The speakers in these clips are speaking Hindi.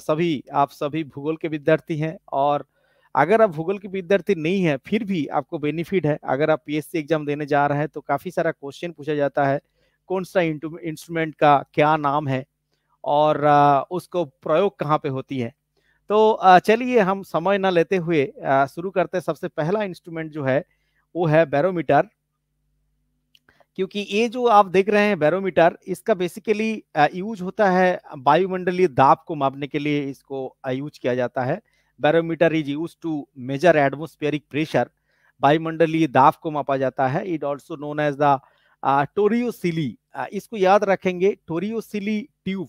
सभी आप सभी भूगोल के विद्यार्थी हैं और अगर आप भूगोल के विद्यार्थी नहीं है फिर भी आपको बेनिफिट है अगर आप पीएससी एग्जाम देने जा रहे हैं तो काफ़ी सारा क्वेश्चन पूछा जाता है कौन सा इंस्ट्रूमेंट का क्या नाम है और उसको प्रयोग कहाँ पे होती है तो चलिए हम समय ना लेते हुए शुरू करते हैं सबसे पहला इंस्ट्रूमेंट जो है वो है बैरोमीटर क्योंकि ये जो आप देख रहे हैं बैरोमीटर इसका बेसिकली यूज होता है वायुमंडलीय दाब को मापने के लिए इसको यूज किया जाता है barometer is use to measure atmospheric pressure वायुमंडलीय दाब को मापा जाता है it also known as the Torricelli इसको याद रखेंगे Torricelli tube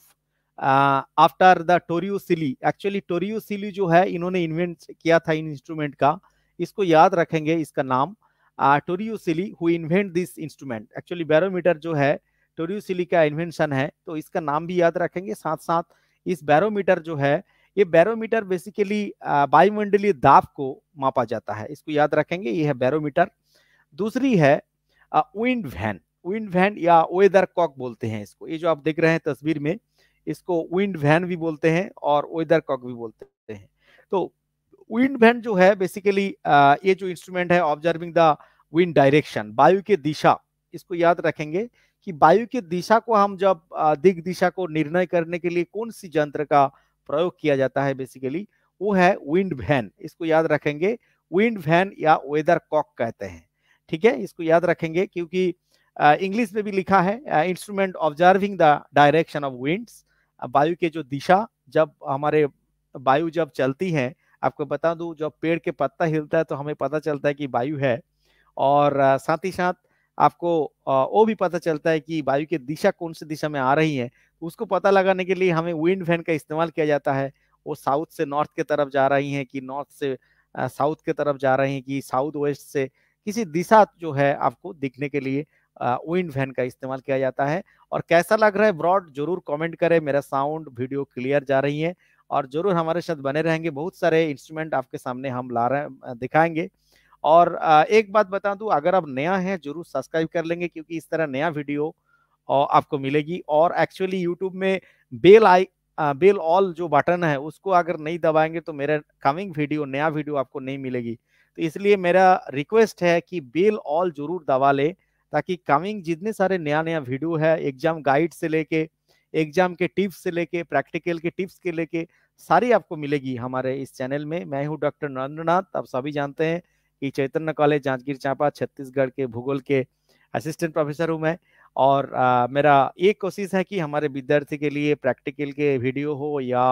after the Torricelli actually Torricelli जो है इन्होंने इन्वेंट किया था इन इंस्ट्रूमेंट का इसको याद रखेंगे इसका नाम Torricelli who invent this instrument actually barometer जो है टोरियोसिली का इन्वेंशन है तो इसका नाम भी याद रखेंगे साथ साथ इस बैरोमीटर जो है ये बैरोमीटर बेसिकली वायुमंडलीय दाब को मापा जाता है इसको याद रखेंगे ये है बैरोमीटर दूसरी है विंड वैन विंड वैन या वेदर कॉक बोलते हैं इसको ये जो आप देख रहे हैं तस्वीर में इसको विंड वैन भी बोलते हैं और वेदर कॉक भी बोलते हैं तो विंड वैन जो है बेसिकली uh, ये जो इंस्ट्रूमेंट है ऑब्जर्विंग द विंड डायरेक्शन वायु के दिशा इसको याद रखेंगे कि वायु के दिशा को हम जब uh, दिग दिशा को निर्णय करने के लिए कौन सी यंत्र का प्रयोग किया जाता है बेसिकली वो है विंड वैन इसको याद रखेंगे विंड वैन या वेदर कॉक कहते हैं ठीक है इसको याद रखेंगे क्योंकि इंग्लिश uh, में भी लिखा है instrument observing the direction of winds वायु के जो दिशा जब हमारे वायु जब चलती है आपको बता दूं जब पेड़ के पत्ता हिलता है तो हमें पता चलता है कि वायु है और साथ ही साथ आपको वो भी पता चलता है कि वायु की दिशा कौन से दिशा में आ रही है उसको पता लगाने के लिए हमें विंड वैन का इस्तेमाल किया जाता है वो साउथ से नॉर्थ के तरफ जा रही हैं कि नॉर्थ से साउथ के तरफ जा रही हैं कि साउथ वेस्ट से किसी दिशा जो है आपको दिखने के लिए विंड वैन का इस्तेमाल किया जाता है और कैसा लग रहा है ब्रॉड जरूर कमेंट करें मेरा साउंड वीडियो क्लियर जा रही है और जरूर हमारे साथ बने रहेंगे बहुत सारे इंस्ट्रूमेंट आपके सामने हम ला रहे दिखाएंगे और एक बात बता दूं अगर आप नया हैं जरूर सब्सक्राइब कर लेंगे क्योंकि इस तरह नया वीडियो आपको मिलेगी और एक्चुअली यूट्यूब में बेल आई बेल ऑल जो बटन है उसको अगर नहीं दबाएंगे तो मेरा कमिंग वीडियो नया वीडियो आपको नहीं मिलेगी तो इसलिए मेरा रिक्वेस्ट है कि बेल ऑल जरूर दबा ले ताकि कमिंग जितने सारे नया नया वीडियो है एग्जाम गाइड से लेके एग्जाम के टिप्स से लेके प्रैक्टिकल के टिप्स के लेके सारी आपको मिलेगी हमारे इस चैनल में मैं हूँ डॉक्टर नरेंद्रनाथ आप सभी जानते हैं कि चैतन्य कॉलेज जांजगीर चांपा छत्तीसगढ़ के भूगोल के असिस्टेंट प्रोफेसर हूँ मैं और आ, मेरा ये कोशिश है कि हमारे विद्यार्थी के लिए प्रैक्टिकल के वीडियो हो या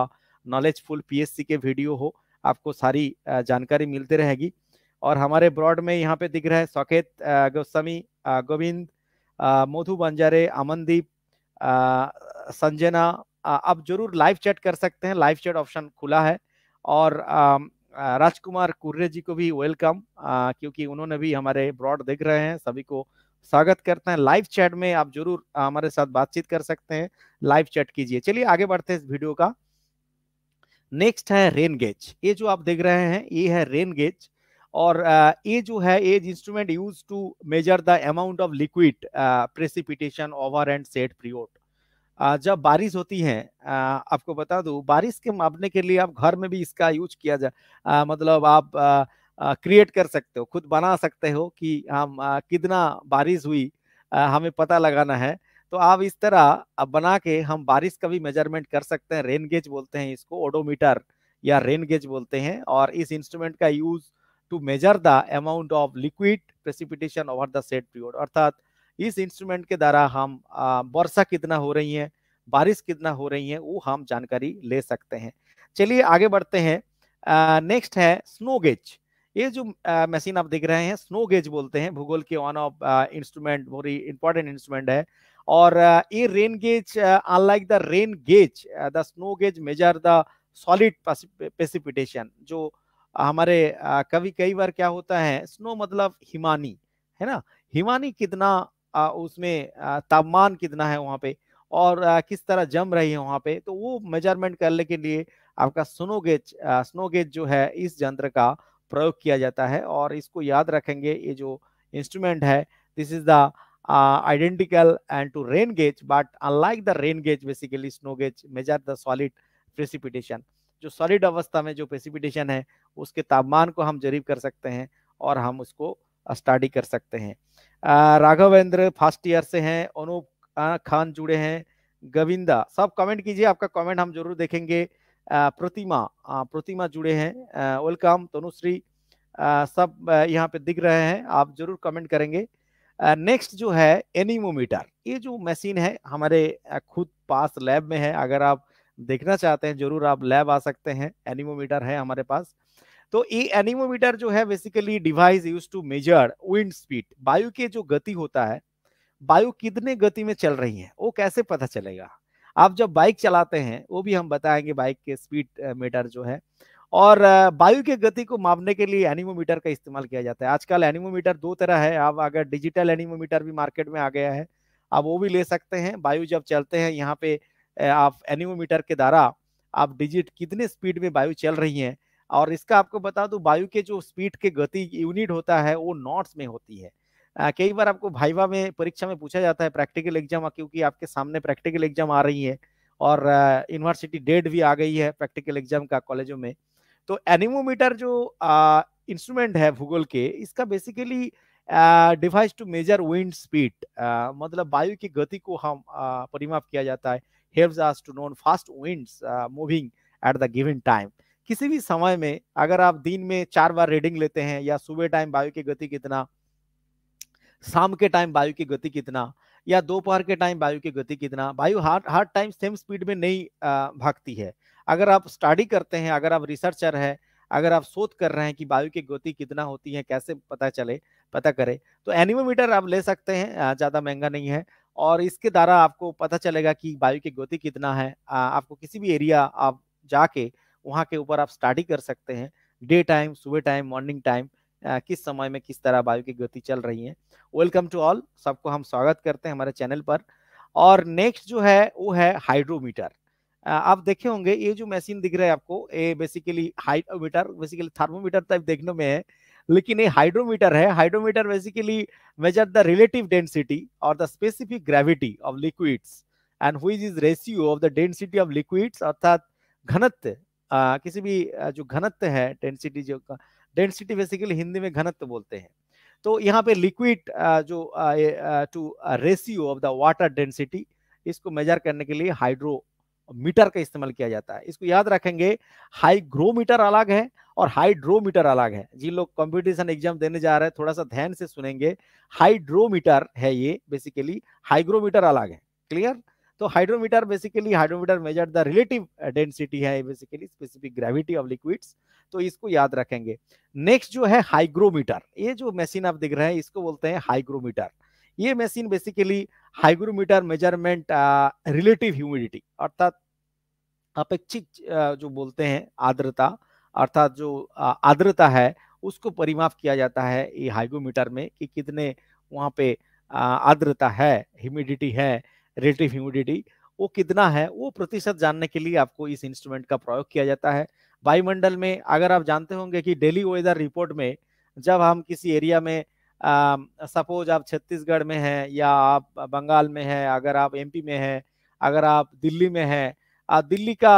नॉलेजफुल पीएससी के वीडियो हो आपको सारी जानकारी मिलती रहेगी और हमारे ब्रॉड में यहाँ पे दिख रहा है सौकेत गोस्वामी गोविंद मधु बंजारे अमनदीप संजना आप जरूर लाइव चैट कर सकते हैं लाइव चैट ऑप्शन खुला है और राजकुमार कुर्रे जी को भी वेलकम क्योंकि उन्होंने भी हमारे ब्रॉड देख रहे हैं सभी को स्वागत करते हैं लाइव चैट में आप जरूर हमारे साथ बातचीत कर सकते हैं लाइव चैट कीजिए चलिए आगे बढ़ते हैं इस वीडियो का नेक्स्ट है रेन गेज ये जो आप देख रहे हैं ये है रेन गेज और ये जो है as instrument use to measure the amount of liquid precipitation over and set period जब बारिश होती है आपको बता दूं बारिश के मापने के लिए आप घर में भी इसका यूज किया जा मतलब आप क्रिएट कर सकते हो खुद बना सकते हो कि हम कितना बारिश हुई हमें पता लगाना है तो आप इस तरह आप बना के हम बारिश का भी मेजरमेंट कर सकते हैं रेन गेज बोलते हैं इसको ओडोमीटर या रेन गेज बोलते हैं और इस इंस्ट्रूमेंट का use to measure the amount of liquid precipitation over the set period अर्थात इस इंस्ट्रूमेंट के द्वारा हम वर्षा कितना हो रही है बारिश कितना हो रही है वो हम जानकारी ले सकते हैं चलिए आगे बढ़ते हैं नेक्स्ट है स्नो गेज ये जो मशीन आप देख रहे हैं स्नो गेज बोलते हैं भूगोल के वन ऑफ इंस्ट्रूमेंट ही इंपॉर्टेंट इंस्ट्रूमेंट है और ये rain gauge unlike the rain gauge the snow gauge measure the solid precipitation जो हमारे कभी कई बार क्या होता है स्नो मतलब हिमानी है ना हिमानी कितना उसमें तापमान कितना है वहाँ पे और किस तरह जम रही है वहाँ पे तो वो मेजरमेंट करने के लिए आपका स्नो स्नोगेज स्नो गेज जो है इस यंत्र का प्रयोग किया जाता है और इसको याद रखेंगे ये जो इंस्ट्रूमेंट है this is the identical and to rain gauge but unlike the rain gauge basically snow gauge measure the solid precipitation जो सॉलिड अवस्था में जो प्रेसिपिटेशन है उसके तापमान को हम जरीब कर सकते हैं और हम उसको स्टडी कर सकते हैं राघवेंद्र फर्स्ट ईयर से हैं अनूप खान जुड़े हैं गविंदा सब कमेंट कीजिए आपका कमेंट हम जरूर देखेंगे प्रतिमा प्रतिमा जुड़े हैं वेलकम तनुश्री सब यहाँ पे दिख रहे हैं आप जरूर कमेंट करेंगे नेक्स्ट जो है एनीमोमीटर ये जो मशीन है हमारे खुद पास लैब में है अगर आप देखना चाहते हैं जरूर आप लैब आ सकते हैं एनीमोमीटर है हमारे पास तो ये एनिमोमीटर जो है basically device use to measure wind speed वायु के जो गति होता है वायु कितने गति में चल रही है वो कैसे पता चलेगा आप जब बाइक चलाते हैं वो भी हम बताएंगे बाइक के स्पीड मीटर जो है और वायु के गति को मापने के लिए एनिमोमीटर का इस्तेमाल किया जाता है आजकल एनिमोमीटर दो तरह है आप अगर डिजिटल एनिमोमीटर भी मार्केट में आ गया है आप वो भी ले सकते हैं वायु जब चलते हैं यहाँ पे आप एनिमोमीटर के द्वारा आप डिजिट कितने स्पीड में वायु चल रही है और इसका आपको बता दूं वायु के जो स्पीड के गति यूनिट होता है वो नॉट्स में होती है कई बार आपको भाईवा में परीक्षा में पूछा जाता है प्रैक्टिकल एग्जाम क्योंकि आपके सामने प्रैक्टिकल एग्जाम आ रही है और यूनिवर्सिटी डेट भी आ गई है प्रैक्टिकल एग्जाम का कॉलेजों में तो एनिमोमीटर जो इंस्ट्रूमेंट है भूगोल के इसका basically device to measure wind speed मतलब वायु की गति को हम परिमाप किया जाता है helps us to known fast winds moving at the given time किसी भी समय में अगर आप दिन में चार बार रीडिंग लेते हैं या सुबह टाइम वायु की गति कितना शाम के टाइम वायु की गति कितना या दोपहर के टाइम वायु की गति कितना वायु हर हर टाइम सेम स्पीड में नहीं भागती है अगर आप स्टडी करते हैं अगर आप रिसर्चर है अगर आप शोध कर रहे हैं कि वायु की गति कितना होती है कैसे पता चले पता करें तो एनिमोमीटर आप ले सकते हैं ज़्यादा महंगा नहीं है और इसके द्वारा आपको पता चलेगा कि वायु की गति कितना है आपको किसी भी एरिया आप जाके वहाँ के ऊपर आप स्टडी कर सकते हैं डे टाइम सुबह टाइम मॉर्निंग टाइम किस समय में किस तरह वायु की गति चल रही है वेलकम टू ऑल सबको हम स्वागत करते हैं हमारे चैनल पर और नेक्स्ट जो है वो है हाइड्रोमीटर आप देखे होंगे ये जो मशीन दिख रहा है आपको ये basically hydrometer basically thermometer type देखने में है लेकिन ये हाइड्रोमीटर है hydrometer basically measure the relative density और the specific gravity of liquids and हुई is ratio of the density of liquids अर्थात घनत्व आ, किसी भी जो घनत्व है डेंसिटी जो डेंसिटी बेसिकली हिंदी में घनत्व बोलते हैं तो यहाँ पे लिक्विड जो to ratio of the water density इसको मेजर करने के लिए हाइड्रो मीटर का इस्तेमाल किया जाता है इसको याद रखेंगे हाइग्रोमीटर अलग है और हाइड्रोमीटर अलग है जिन लोग कंपटीशन एग्जाम देने जा रहे हैं थोड़ा सा ध्यान से सुनेंगे हाइड्रोमीटर है ये बेसिकली हाइग्रोमीटर अलग है क्लियर तो hydrometer basically hydrometer measure the relative density है basically specific gravity of liquids तो इसको याद रखेंगे नेक्स्ट जो है हाइग्रोमीटर ये जो मशीन आप देख रहे हैं इसको बोलते हैं हाइग्रोमीटर ये machine basically hygrometer measurement relative humidity अर्थात अपेक्षित uh, जो बोलते हैं आर्द्रता अर्थात जो uh, आर्द्रता है उसको परिमाप किया जाता है ये हाइग्रोमीटर में कि कितने वहाँ पे uh, आर्द्रता है ह्यूमिडिटी है रिलेटिव ह्यूमिडिटी वो कितना है वो प्रतिशत जानने के लिए आपको इस इंस्ट्रूमेंट का प्रयोग किया जाता है वायुमंडल में अगर आप जानते होंगे कि डेली वेदर रिपोर्ट में जब हम किसी एरिया में सपोज आप छत्तीसगढ़ में हैं या आप बंगाल में हैं अगर आप एमपी में हैं अगर आप दिल्ली में हैं दिल्ली का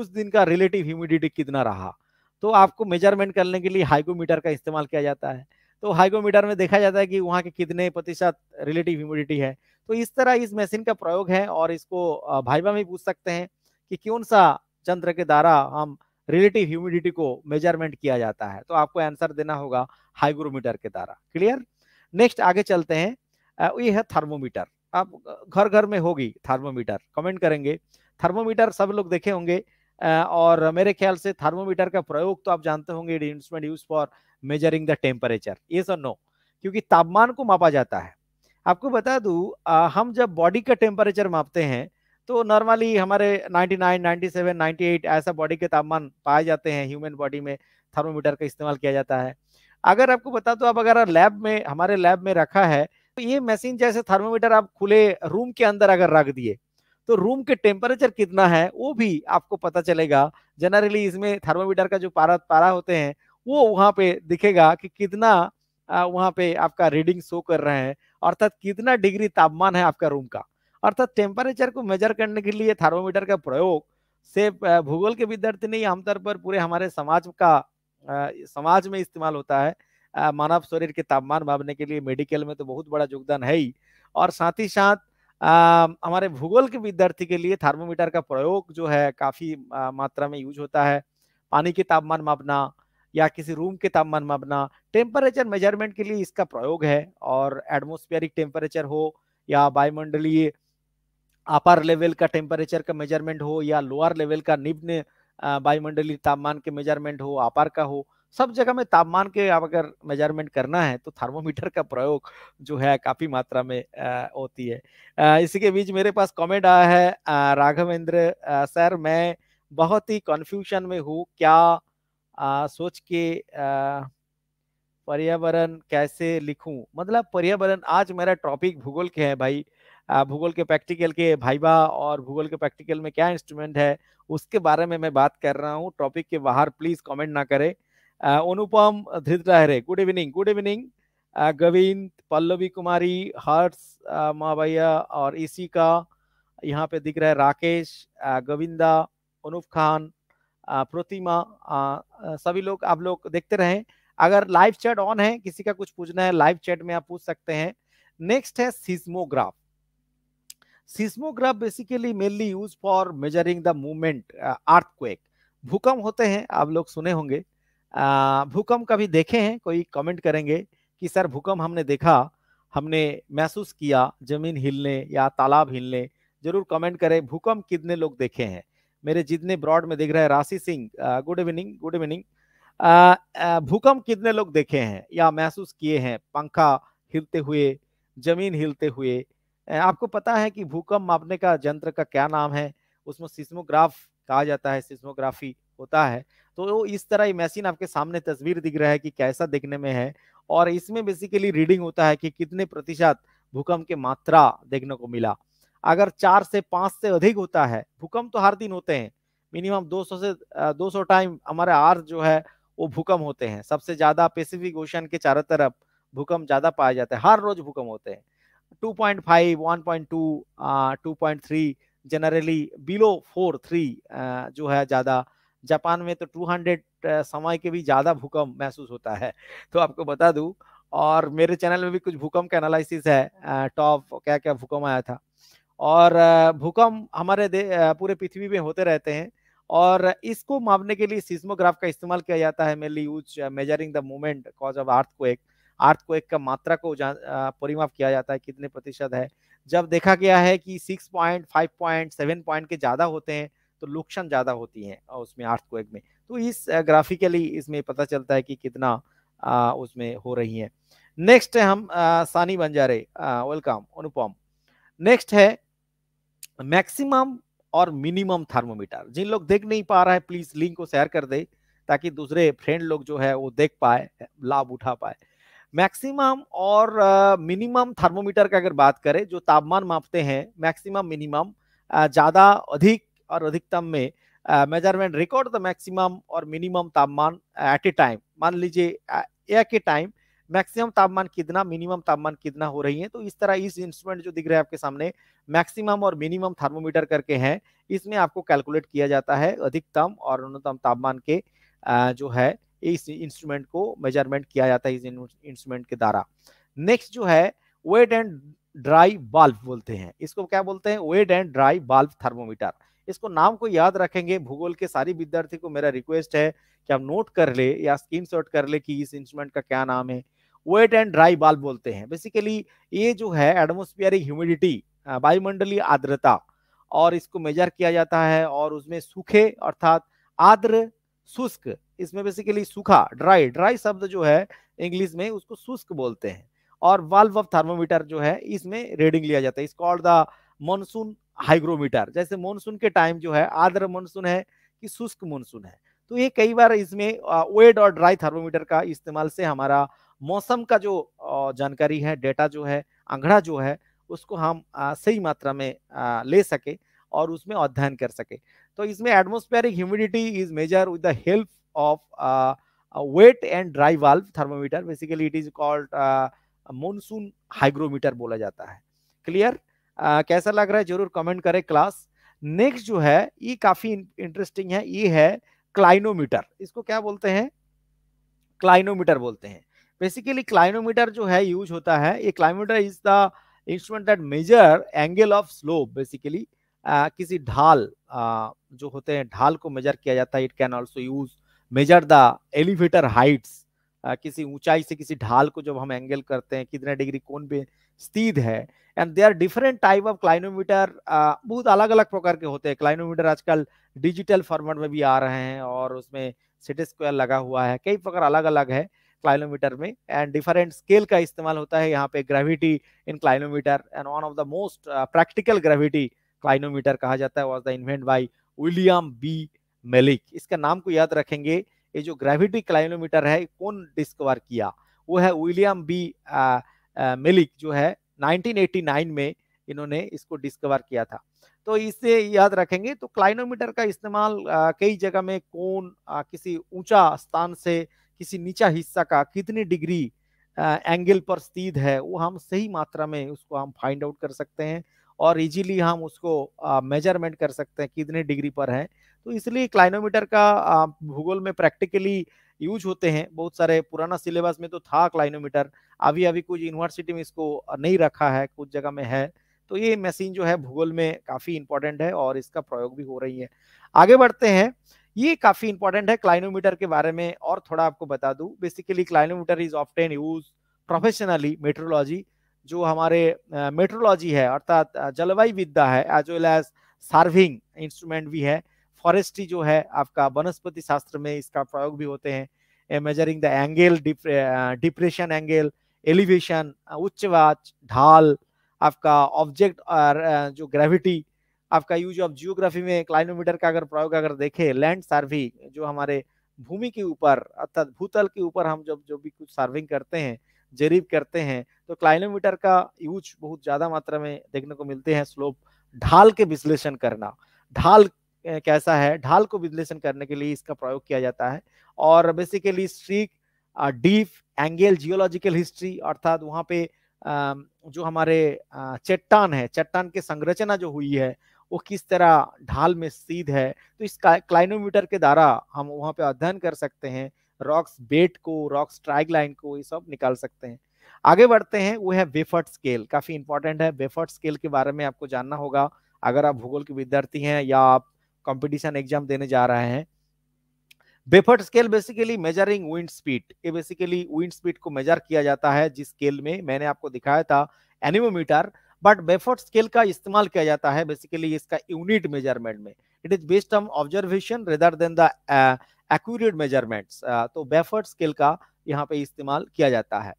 उस दिन का रिलेटिव ह्यूमिडिटी कितना रहा तो आपको मेजरमेंट करने के लिए हाइगोमीटर का इस्तेमाल किया जाता है तो हाइगोमीटर में देखा जाता है कि वहाँ के कितने प्रतिशत रिलेटिव ह्यूमिडिटी है तो इस तरह इस मशीन का प्रयोग है और इसको भाई भी पूछ सकते हैं कि कौन सा चंद्र के द्वारा हम रिलेटिव ह्यूमिडिटी को मेजरमेंट किया जाता है तो आपको आंसर देना होगा हाइग्रोमीटर के द्वारा क्लियर नेक्स्ट आगे चलते हैं ये है थर्मोमीटर आप घर घर में होगी थर्मोमीटर कमेंट करेंगे थर्मोमीटर सब लोग देखे होंगे और मेरे ख्याल से थर्मोमीटर का प्रयोग तो आप जानते होंगे instrument use for measuring the temperature ये सर नो क्योंकि तापमान को मापा जाता है आपको बता दू हम जब बॉडी का टेम्परेचर मापते हैं तो नॉर्मली हमारे 99, 97, 98 ऐसा बॉडी के तापमान पाए जाते हैं ह्यूमन बॉडी में थर्मोमीटर का इस्तेमाल किया जाता है अगर आपको बता दो आप अगर लैब में हमारे लैब में रखा है तो ये मशीन जैसे थर्मोमीटर आप खुले रूम के अंदर अगर रख दिए तो रूम के टेम्परेचर कितना है वो भी आपको पता चलेगा जनरली इसमें थर्मोमीटर का जो पारा पारा होते हैं वो वहाँ पे दिखेगा कि कितना वहाँ पे आपका रीडिंग शो कर रहे हैं अर्थात कितना डिग्री तापमान है आपका रूम का अर्थात टेम्परेचर को मेजर करने के लिए थर्मोमीटर का प्रयोग से भूगोल के विद्यार्थी नहीं आमतौर पर पूरे हमारे समाज का आ, समाज में इस्तेमाल होता है मानव शरीर के तापमान मापने के लिए मेडिकल में तो बहुत बड़ा योगदान है ही और साथ ही साथ हमारे भूगोल के विद्यार्थी के लिए थर्मोमीटर का प्रयोग जो है काफी मात्रा में यूज होता है पानी के तापमान मापना या किसी रूम के तापमान मापना टेम्परेचर मेजरमेंट के लिए इसका प्रयोग है और एटमोस्फियरिक टेम्परेचर हो या वायुमंडलीय अपर लेवल का टेम्परेचर का मेजरमेंट हो या लोअर लेवल का निम्न वायुमंडलीय तापमान के मेजरमेंट हो अपर का हो सब जगह में तापमान के आप अगर मेजरमेंट करना है तो थर्मोमीटर का प्रयोग जो है काफी मात्रा में आ, होती है आ, इसी के बीच मेरे पास कमेंट आया है राघवेंद्र सर मैं बहुत ही कंफ्यूजन में हूँ क्या आ, सोच के पर्यावरण कैसे लिखूं मतलब पर्यावरण आज मेरा टॉपिक भूगोल के है भाई भूगोल के प्रैक्टिकल के भाईबा और भूगोल के प्रैक्टिकल में क्या इंस्ट्रूमेंट है उसके बारे में मैं बात कर रहा हूँ टॉपिक के बाहर प्लीज कमेंट ना करें Anupam Dhritrahare good evening good evening Govind Pallavi Kumari Harsh भैया और इसी का यहाँ पे दिख रहा है राकेश गोविंदा अनूप खान प्रतिमा सभी लोग आप लोग देखते रहे अगर लाइव चैट ऑन है किसी का कुछ पूछना है लाइव चैट में आप पूछ सकते हैं नेक्स्ट है seismograph seismograph basically mainly use for measuring the movement earthquake भूकंप होते हैं आप लोग सुने होंगे भूकंप कभी देखे हैं कोई कमेंट करेंगे कि सर भूकंप हमने देखा हमने महसूस किया जमीन हिलने या तालाब हिलने जरूर कमेंट करें भूकंप कितने लोग देखे हैं मेरे जितने ब्रॉड में दिख रहे हैं Rashi Singh good evening good evening भूकंप कितने लोग देखे हैं या महसूस किए हैं पंखा हिलते हुए जमीन हिलते हुए आपको पता है कि भूकंप मापने का यंत्र का क्या नाम है उसमें सिस्मोग्राफ कहा जाता है सिस्मोग्राफी होता है तो इस तरह ये मशीन आपके सामने तस्वीर दिख रहा है कि कैसा दिखने में है और इसमें बेसिकली रीडिंग होता है कि कितने प्रतिशत भूकंप के मात्रा देखने को मिला अगर चार से पांच से अधिक होता है भूकंप तो हर दिन होते हैं मिनिमम 200 से 200 टाइम हमारे आर जो है वो भूकंप होते हैं सबसे ज्यादा पेसिफिक ओशन के चारों तरफ भूकंप ज्यादा पाए जाते हैं हर रोज भूकंप होते हैं 2.5, 1.2, 2.3 जनरली बिलो फोर थ्री जो है ज्यादा जापान में तो 200 समय के भी ज्यादा भूकंप महसूस होता है तो आपको बता दूं और मेरे चैनल में भी कुछ भूकंप का एनालिसिस है टॉप क्या क्या भूकंप आया था और भूकंप हमारे पूरे पृथ्वी में होते रहते हैं और इसको मापने के लिए सिस्मोग्राफ का इस्तेमाल किया जाता है mainly use measuring the movement cause of earth को एक अर्थ को एक का मात्रा को परिमाप किया जाता है कितने प्रतिशत है जब देखा गया है कि six point five point seven point के ज़्यादा होते हैं तो लुकसान ज़्यादा होती है उसमें अर्थ को एक में तो इस ग्राफिकली इसमें पता चलता है कि कितना आ, उसमें हो रही है नेक्स्ट है हम आ, सानी बंजारे वेलकम अनुपम नेक्स्ट है मैक्सिमम और मिनिमम थर्मोमीटर जिन लोग देख नहीं पा रहा है प्लीज लिंक को शेयर कर दे ताकि दूसरे फ्रेंड लोग जो है वो देख पाए लाभ उठा पाए मैक्सिमम और मिनिमम uh, थर्मोमीटर का अगर बात करें जो तापमान मापते हैं मैक्सिमम मिनिमम ज़्यादा अधिक और अधिकतम में मेजरमेंट रिकॉर्ड द मैक्सिमम और मिनिमम तापमान एट ए टाइम मान लीजिए एक ही टाइम मैक्सिमम तापमान कितना मिनिमम तापमान कितना हो रही है तो इस तरह इस इंस्ट्रूमेंट जो दिख रहा है आपके सामने मैक्सिमम और मिनिमम थर्मोमीटर करके हैं इसमें आपको कैलकुलेट किया जाता है अधिकतम और न्यूनतम तापमान के जो है इस इंस्ट्रूमेंट को मेजरमेंट किया जाता है इस इंस्ट्रूमेंट के द्वारा नेक्स्ट जो है वेट एंड ड्राई बाल्ब बोलते हैं इसको क्या बोलते हैं wet and dry bulb thermometer इसको नाम को याद रखेंगे भूगोल के सारी विद्यार्थी को मेरा रिक्वेस्ट है कि आप नोट कर ले या स्क्रीन कर ले कि इस इंस्ट्रूमेंट का क्या नाम है वेट एंड ड्राई बाल बोलते हैं बेसिकली ये जो है एटमोस्फियरिक ह्यूमिडिटी वायुमंडलीय आर्द्रता और इसको मेजर किया जाता है और उसमें सूखे अर्थात आर्द्र शुष्क इसमें बेसिकली सूखा ड्राई ड्राई शब्द जो है इंग्लिश में उसको शुष्क बोलते हैं और वाल्व ऑफ थर्मोमीटर जो है इसमें रीडिंग लिया जाता है is called the monsoon hygrometer जैसे मानसून के टाइम जो है आर्द्र मानसून है कि शुष्क मानसून है तो ये कई बार इसमें वेट और ड्राई थर्मोमीटर का इस्तेमाल से हमारा मौसम का जो जानकारी है डेटा जो है आंकड़ा जो है उसको हम सही मात्रा में ले सके और उसमें अध्ययन कर सके तो इसमें atmospheric humidity is measure with the help of wet and dry वाल्व thermometer basically it is called monsoon hygrometer बोला जाता है क्लियर uh, कैसा लग रहा है जरूर कमेंट करें क्लास नेक्स्ट जो है ये काफी इंटरेस्टिंग है ये है क्लाइनोमीटर इसको क्या बोलते हैं क्लाइनोमीटर बोलते हैं बेसिकली क्लाइनोमीटर जो है यूज होता है ये clinometer is the instrument that measure angle of slope basically किसी ढाल जो होते हैं ढाल को मेजर किया जाता है it can also use measure the elevator heights किसी ऊंचाई से किसी ढाल को जब हम एंगल करते हैं कितने डिग्री कोण पे स्थित है and they are different type of clinometer बहुत अलग अलग प्रकार के होते हैं क्लाइनोमीटर आजकल डिजिटल फॉर्मेट में भी आ रहे हैं और उसमें सिटी स्क्वायर लगा हुआ है कई प्रकार अलग अलग है क्लाइनोमीटर में एंड डिफरेंट स्केल का इस्तेमाल होता है यहाँ पे gravity in clinometer and one of the most practical gravity clinometer कहा जाता है was the invent by William B Melick इसका नाम को याद रखेंगे ये जो ग्रेविटी क्लाइनोमीटर है कौन डिस्कवर किया वो है विलियम बी मेलिक जो है 1989 में इन्होंने इसको डिस्कवर किया था तो इसे याद रखेंगे तो क्लाइनोमीटर का इस्तेमाल uh, कई जगह में कौन uh, किसी ऊंचा स्थान से किसी नीचा हिस्सा का कितनी डिग्री एंगल पर स्थित है वो हम सही मात्रा में उसको हम फाइंड आउट कर सकते हैं और इजीली हम उसको मेजरमेंट कर सकते हैं कितने डिग्री पर है तो इसलिए क्लाइनोमीटर का भूगोल में प्रैक्टिकली यूज होते हैं बहुत सारे पुराना सिलेबस में तो था क्लाइनोमीटर अभी अभी कुछ यूनिवर्सिटी में इसको नहीं रखा है कुछ जगह में है तो ये मशीन जो है भूगोल में काफ़ी इंपॉर्टेंट है और इसका प्रयोग भी हो रही है आगे बढ़ते हैं ये काफी इंपॉर्टेंट है क्लाइनोमीटर के बारे में और थोड़ा आपको बता दू basically clinometer is often use professionally metrology जो हमारे मेट्रोलॉजी है अर्थात जलवायु विद्या है as well as surveying instrument भी है फॉरेस्ट्री जो है आपका वनस्पति शास्त्र में इसका प्रयोग भी होते हैं measuring the angle depression angle elevation उच्चवाच ढाल आपका ऑब्जेक्ट और जो ग्रेविटी आपका यूज ऑफ जियोग्राफी में क्लाइनोमीटर का अगर प्रयोग अगर देखे लैंड सर्वे जो हमारे भूमि के ऊपर अर्थात भूतल के ऊपर हम जब जो भी कुछ सर्विंग करते हैं जरीब करते हैं तो क्लाइनोमीटर का यूज बहुत ज्यादा मात्रा में देखने को मिलते हैं स्लोप ढाल के विश्लेषण करना ढाल कैसा है ढाल को विश्लेषण करने के लिए इसका प्रयोग किया जाता है और basically strike dip angle geological history अर्थात वहाँ पे जो हमारे चट्टान है चट्टान की संरचना जो हुई है वो किस तरह ढाल में सीध है तो इस क्लाइनोमीटर के द्वारा हम वहाँ पे अध्ययन कर सकते हैं रॉक्स बेट को रॉक्स ट्राइग लाइन को ये सब निकाल सकते हैं आगे बढ़ते हैं वो है बेफर्ट स्केल काफी इंपॉर्टेंट है बेफर्ट स्केल के बारे में आपको जानना होगा अगर आप भूगोल के विद्यार्थी हैं या आप कॉम्पिटिशन एग्जाम देने जा रहे हैं Beaufort scale basically measuring wind speed ये बेसिकली विंड स्पीड को मेजर किया जाता है जिस स्केल में मैंने आपको दिखाया था एनिमोमीटर बट बेफर्ट स्केल का इस्तेमाल किया जाता है बेसिकली इसका यूनिट मेजरमेंट में it is based on observation rather than the accurate तो बेफर्ट स्केल का यहाँ पे इस्तेमाल किया जाता है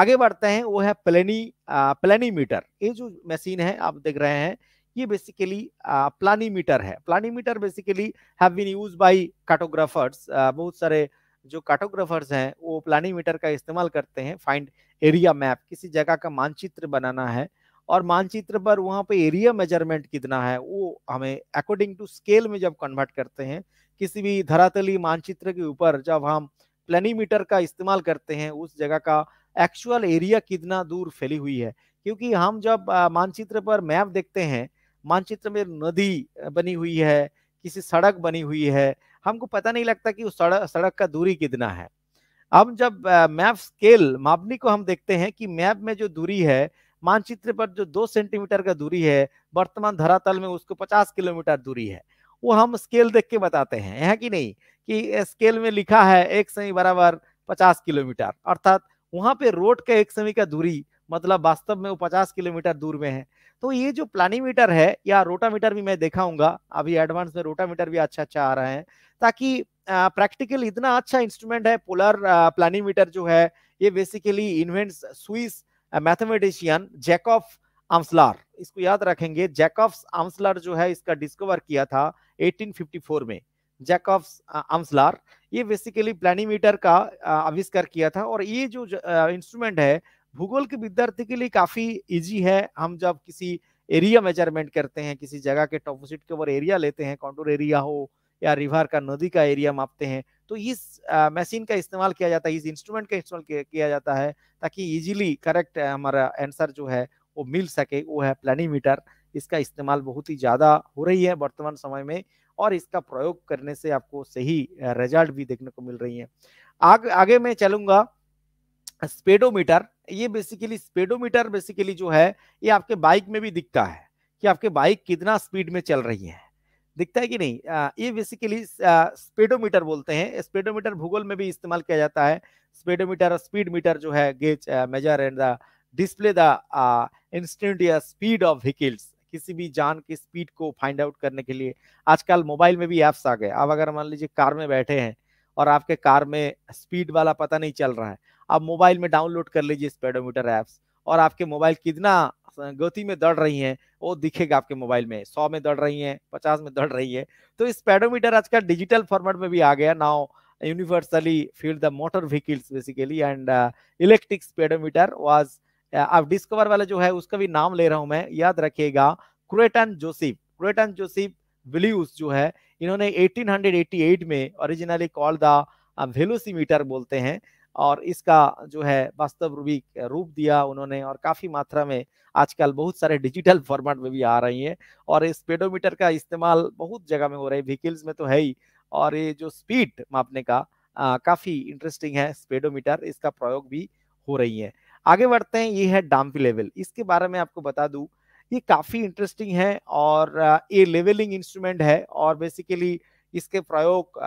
आगे बढ़ते हैं वो है प्लेनी प्लेनीमीटर uh, ये जो मशीन है आप देख रहे हैं ये बेसिकली प्लानीमीटर uh, है planimeter basically have been use by cartographers बहुत सारे जो कार्टोग्राफर्स हैं वो प्लानीमीटर का इस्तेमाल करते हैं फाइंड एरिया मैप किसी जगह का मानचित्र बनाना है और मानचित्र पर वहाँ पे एरिया मेजरमेंट कितना है वो हमें अकॉर्डिंग टू स्केल में जब कन्वर्ट करते हैं किसी भी धरातली मानचित्र के ऊपर जब हम प्लेनीमीटर का इस्तेमाल करते हैं उस जगह का एक्चुअल एरिया कितना दूर फैली हुई है क्योंकि हम जब मानचित्र पर मैप देखते हैं मानचित्र में नदी बनी हुई है किसी सड़क बनी हुई है हमको पता नहीं लगता कि उस सड़क सड़क का दूरी कितना है अब जब मैप स्केल मापनी को हम देखते हैं कि मैप में जो दूरी है मानचित्र पर जो दो सेंटीमीटर का दूरी है वर्तमान धरातल में उसको पचास किलोमीटर दूरी है वो हम स्केल देख के बताते हैं यहाँ कि नहीं कि स्केल में लिखा है एक समय बराबर पचास किलोमीटर अर्थात वहां पे रोड का एक सेमी का दूरी मतलब वास्तव में वो पचास किलोमीटर दूर में है तो ये जो मीटर है या रोटामीटर भी मैं देखाऊंगा अभी एडवांस में रोटामीटर भी अच्छा अच्छा आ रहा है ताकि प्रैक्टिकल इतना अच्छा इंस्ट्रूमेंट है पोलर मीटर जो है ये basically invents Swiss mathematician Jakob Amsler इसको याद रखेंगे जैकॉफ आम्सलार जो है इसका डिस्कवर किया था 1854 में जैकॉफ आम्सलार ये बेसिकली प्लानीमीटर का आविष्कार किया था और ये जो इंस्ट्रूमेंट है भूगोल के विद्यार्थी के लिए काफी इजी है हम जब किसी एरिया मेजरमेंट करते हैं किसी जगह के टॉपोसिट के ऊपर एरिया लेते हैं कॉन्टोर एरिया हो या रिवर का नदी का एरिया मापते हैं तो इस मशीन का इस्तेमाल किया जाता है इस इंस्ट्रूमेंट का इस्तेमाल किया जाता है ताकि इजीली करेक्ट हमारा आंसर जो है वो मिल सके वो है प्लानीमीटर इसका इस्तेमाल बहुत ही ज़्यादा हो रही है वर्तमान समय में और इसका प्रयोग करने से आपको सही रिजल्ट भी देखने को मिल रही है आग आगे मैं चलूंगा स्पेडोमीटर ये बेसिकली स्पेडोमीटर बेसिकली जो है ये आपके बाइक में भी दिखता है कि आपके बाइक कितना स्पीड में चल रही है दिखता है कि नहीं आ, ये बेसिकली स्पीडोमीटर बोलते हैं स्पीडोमीटर भूगोल में भी इस्तेमाल किया जाता है स्पीडोमीटर और स्पीड मीटर जो है gauge measure and the display the instant या स्पीड ऑफ व्हीकल्स किसी भी जान की स्पीड को फाइंड आउट करने के लिए आजकल मोबाइल में भी ऐप्स आ गए अब अगर मान लीजिए कार में बैठे हैं और आपके कार में स्पीड वाला पता नहीं चल रहा है आप मोबाइल में डाउनलोड कर लीजिए स्पीडोमीटर ऐप्स और आपके मोबाइल कितना गति में दौड़ रही है वो दिखेगा आपके मोबाइल में सौ में दौड़ रही है पचास में दौड़ रही है तो इस पेडोमीटर आजकल डिजिटल फॉर्मेट में भी आ गया now universally feel the motor vehicles basically and electric speedometer was अब डिस्कवर वाला जो है उसका भी नाम ले रहा हूं मैं याद रखिएगा क्रेटन जोसिफ क्रेटन जोसिफ विलियस जो है इन्होंने 1888 में ओरिजिनली कॉल द वेलोसीमीटर बोलते हैं और इसका जो है वास्तव रूपी रूप दिया उन्होंने और काफ़ी मात्रा में आजकल बहुत सारे डिजिटल फॉर्मेट में भी आ रही हैं और पेडोमीटर का इस्तेमाल बहुत जगह में हो रहा है व्हीकल्स में तो है ही और ये जो स्पीड मापने का काफ़ी इंटरेस्टिंग है स्पेडोमीटर इसका प्रयोग भी हो रही है आगे बढ़ते हैं ये है डाम्पी लेवल इसके बारे में आपको बता दू ये काफ़ी इंटरेस्टिंग है और ये लेवलिंग इंस्ट्रूमेंट है और बेसिकली इसके प्रयोग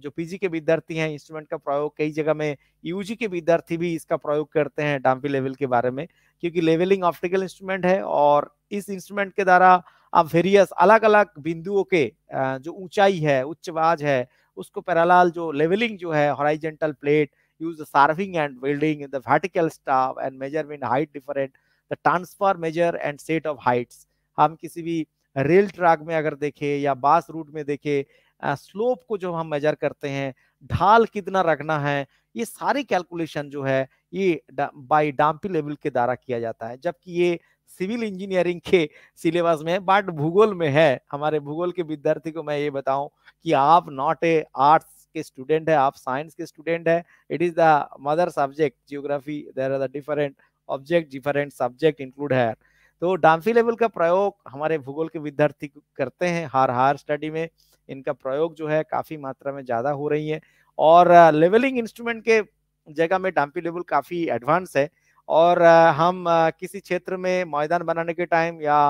जो पीजी के विद्यार्थी हैं इंस्ट्रूमेंट का प्रयोग कई जगह में यूजी के विद्यार्थी भी इसका प्रयोग करते हैं डाम्पी लेवल के बारे में क्योंकि लेवलिंग ऑप्टिकल इंस्ट्रूमेंट है और इस इंस्ट्रूमेंट के द्वारा आप वेरियस अलग अलग बिंदुओं के जो ऊंचाई है उच्चवाज है उसको पैरालाल जो लेवलिंग जो है horizontal plate use surveying and welding welding in the vertical staff and measurement height different the transfer measure and set of heights हम किसी भी रेल ट्रैक में अगर देखें या बास रूट में देखें स्लोप को जो हम मेजर करते हैं ढाल कितना रखना है ये सारी कैलकुलेशन जो है ये बाई डाम्पी लेवल के द्वारा किया जाता है जबकि ये सिविल इंजीनियरिंग के सिलेबस में बट भूगोल में है हमारे भूगोल के विद्यार्थी को मैं ये बताऊं कि आप नॉट ए आर्ट्स के स्टूडेंट है आप साइंस के स्टूडेंट है it is the mother subject geography there are the different object different subject include है तो डाम्फी लेवल का प्रयोग हमारे भूगोल के विद्यार्थी करते हैं हर हर स्टडी में इनका प्रयोग जो है काफी मात्रा में ज्यादा हो रही है और लेवलिंग इंस्ट्रूमेंट के जगह में डाम्पी लेवल काफी एडवांस है और हम किसी क्षेत्र में मैदान बनाने के टाइम या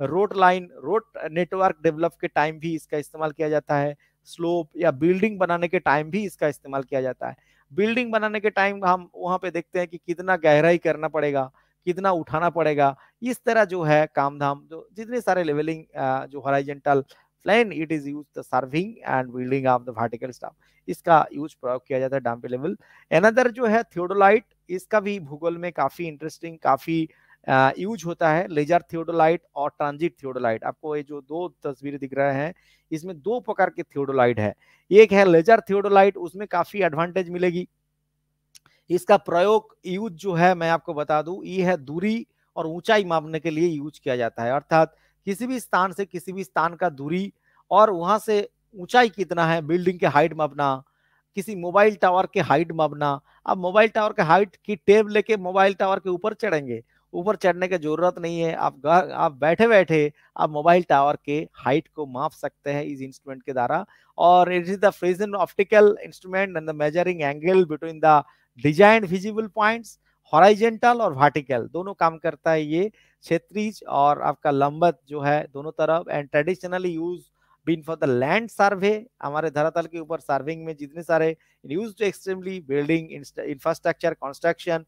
road line road network develop के टाइम भी इसका इस्तेमाल किया जाता है स्लोप या बिल्डिंग बनाने के टाइम भी इसका इस्तेमाल किया जाता है बिल्डिंग बनाने के टाइम हम वहाँ पे देखते हैं कि कितना गहराई करना पड़ेगा कितना उठाना पड़ेगा इस तरह जो है काम धाम जो जितने सारे लेवलिंग जो horizontal plane it is use the surveying and building of the vertical staff इसका यूज प्रयोग किया जाता है डैम्प लेवल एनदर जो है थियोडोलाइट इसका भी भूगोल में काफी इंटरेस्टिंग काफी यूज uh, होता है लेजर थियोडोलाइट और ट्रांजिट थियोडोलाइट आपको ये जो दो तस्वीरें दिख रहे हैं इसमें दो प्रकार के थियोडोलाइट है एक है लेजर थियोडोलाइट उसमें काफी एडवांटेज मिलेगी इसका प्रयोग यूज जो है मैं आपको बता दूं ये है दूरी और ऊंचाई मापने के लिए यूज किया जाता है अर्थात किसी भी स्थान से किसी भी स्थान का दूरी और वहां से ऊंचाई कितना है बिल्डिंग के हाइट मापना किसी मोबाइल टावर के हाइट मापना अब मोबाइल टावर के हाइट की टेब लेके मोबाइल टावर के ऊपर चढ़ेंगे ऊपर चढ़ने की जरूरत नहीं है आप घर आप बैठे बैठे आप मोबाइल टावर के हाइट को माप सकते हैं इस इंस्ट्रूमेंट के द्वारा और it is the precision optical instrument and the measuring angle between the design visible points horizontal और वर्टिकल दोनों काम करता है ये क्षेत्रीज और आपका लंबत जो है दोनों तरफ and traditionally use been for the land survey हमारे धरातल के ऊपर सर्विंग में जितने सारे use to extremely building infrastructure construction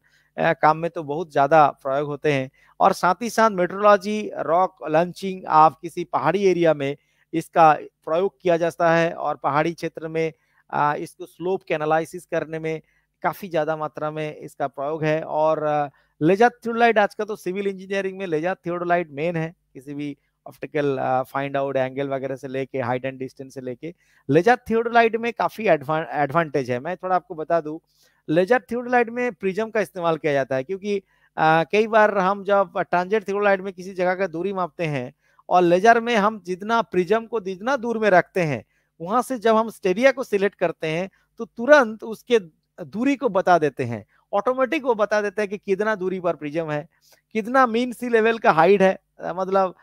काम में तो बहुत ज़्यादा प्रयोग होते हैं और साथ ही साथ मेट्रोलॉजी रॉक लंचिंग आप किसी पहाड़ी एरिया में इसका प्रयोग किया जाता है और पहाड़ी क्षेत्र में इसको स्लोप के एनालिसिस करने में काफी ज्यादा मात्रा में इसका प्रयोग है और लेजा थियोडोलाइट आज का तो सिविल इंजीनियरिंग में लेजा थियोडोलाइट मेन है किसी भी ऑप्टिकल फाइंड आउट एंगल वगैरह से लेके हाइट एंड डिस्टेंस से लेके लेजा थियोडोलाइट में काफी एडवांटेज है मैं थोड़ा आपको बता दू लेजर थियोडोलाइट में प्रिज्म का इस्तेमाल किया जाता है क्योंकि कई बार हम जब ट्रांजेट थियोडोलाइट में किसी जगह का दूरी मापते हैं और लेजर में हम जितना प्रिज्म को जितना दूर में रखते हैं वहां से जब हम स्टेरिया को सिलेक्ट करते हैं तो तुरंत उसके दूरी को बता देते हैं ऑटोमेटिक वो बता देते हैं कि कितना दूरी पर प्रिज्म है कितना मीन सी लेवल का हाइट है मतलब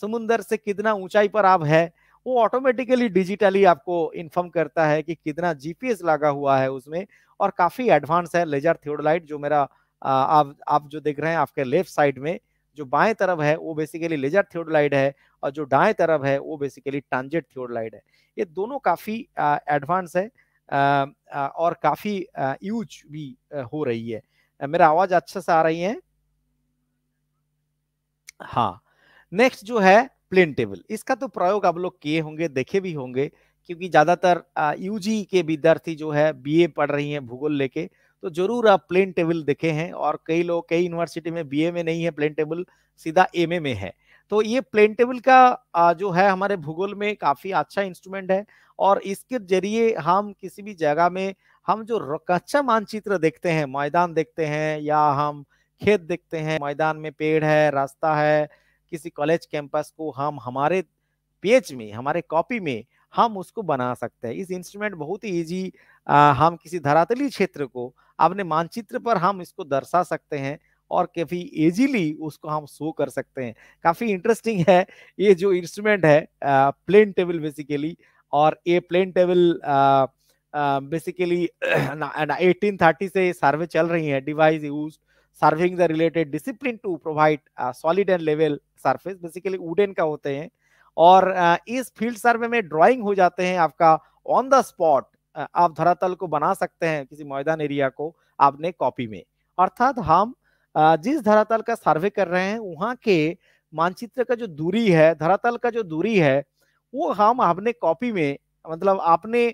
समुन्दर से कितना ऊंचाई पर आप है वो ऑटोमेटिकली डिजिटली आपको इन्फॉर्म करता है कि कितना जीपीएस लगा हुआ है उसमें और काफी एडवांस है लेजर थियोडोलाइट जो मेरा आप आप जो देख रहे हैं आपके लेफ्ट साइड में जो बाएं तरफ है वो बेसिकली लेजर थियोडोलाइट है और जो दाएं तरफ है वो बेसिकली ट्रांजेट थियोडोलाइट है ये दोनों काफी एडवांस है और काफ़ी यूज भी हो रही है मेरा आवाज़ अच्छे से आ रही है हाँ नेक्स्ट जो है प्लेन टेबल इसका तो प्रयोग आप लोग किए होंगे देखे भी होंगे क्योंकि ज़्यादातर यूजी के विद्यार्थी जो है बीए पढ़ रही हैं भूगोल लेके तो जरूर आप प्लेन टेबल देखे हैं और कई लोग कई यूनिवर्सिटी में बीए में नहीं है प्लेन टेबल सीधा एमए में है तो ये प्लेन टेबल का जो है हमारे भूगोल में काफ़ी अच्छा इंस्ट्रूमेंट है और इसके जरिए हम किसी भी जगह में हम जो कच्चा मानचित्र देखते हैं मैदान देखते हैं या हम खेत देखते हैं मैदान में पेड़ है रास्ता है किसी कॉलेज कैंपस को हम हमारे पेज में हमारे कॉपी में हम उसको बना सकते हैं इस इंस्ट्रूमेंट बहुत ही ईजी हम किसी धरातली क्षेत्र को अपने मानचित्र पर हम इसको दर्शा सकते हैं और काफी इजीली उसको हम शो कर सकते हैं काफी इंटरेस्टिंग है ये जो इंस्ट्रूमेंट है प्लेन टेबल बेसिकली और ये plane table basically eighteen thirty से सर्वे चल रही है device use surveying the related discipline to provide solid and level surface basically wooden का होते हैं और uh, इस फील्ड सर्वे में ड्राइंग हो जाते हैं आपका ऑन द स्पॉट आप धरातल को बना सकते हैं किसी मैदान एरिया को आपने कॉपी में अर्थात हम जिस धरातल का सर्वे कर रहे हैं वहाँ के मानचित्र का जो दूरी है धरातल का जो दूरी है वो हम अपने कॉपी में मतलब अपने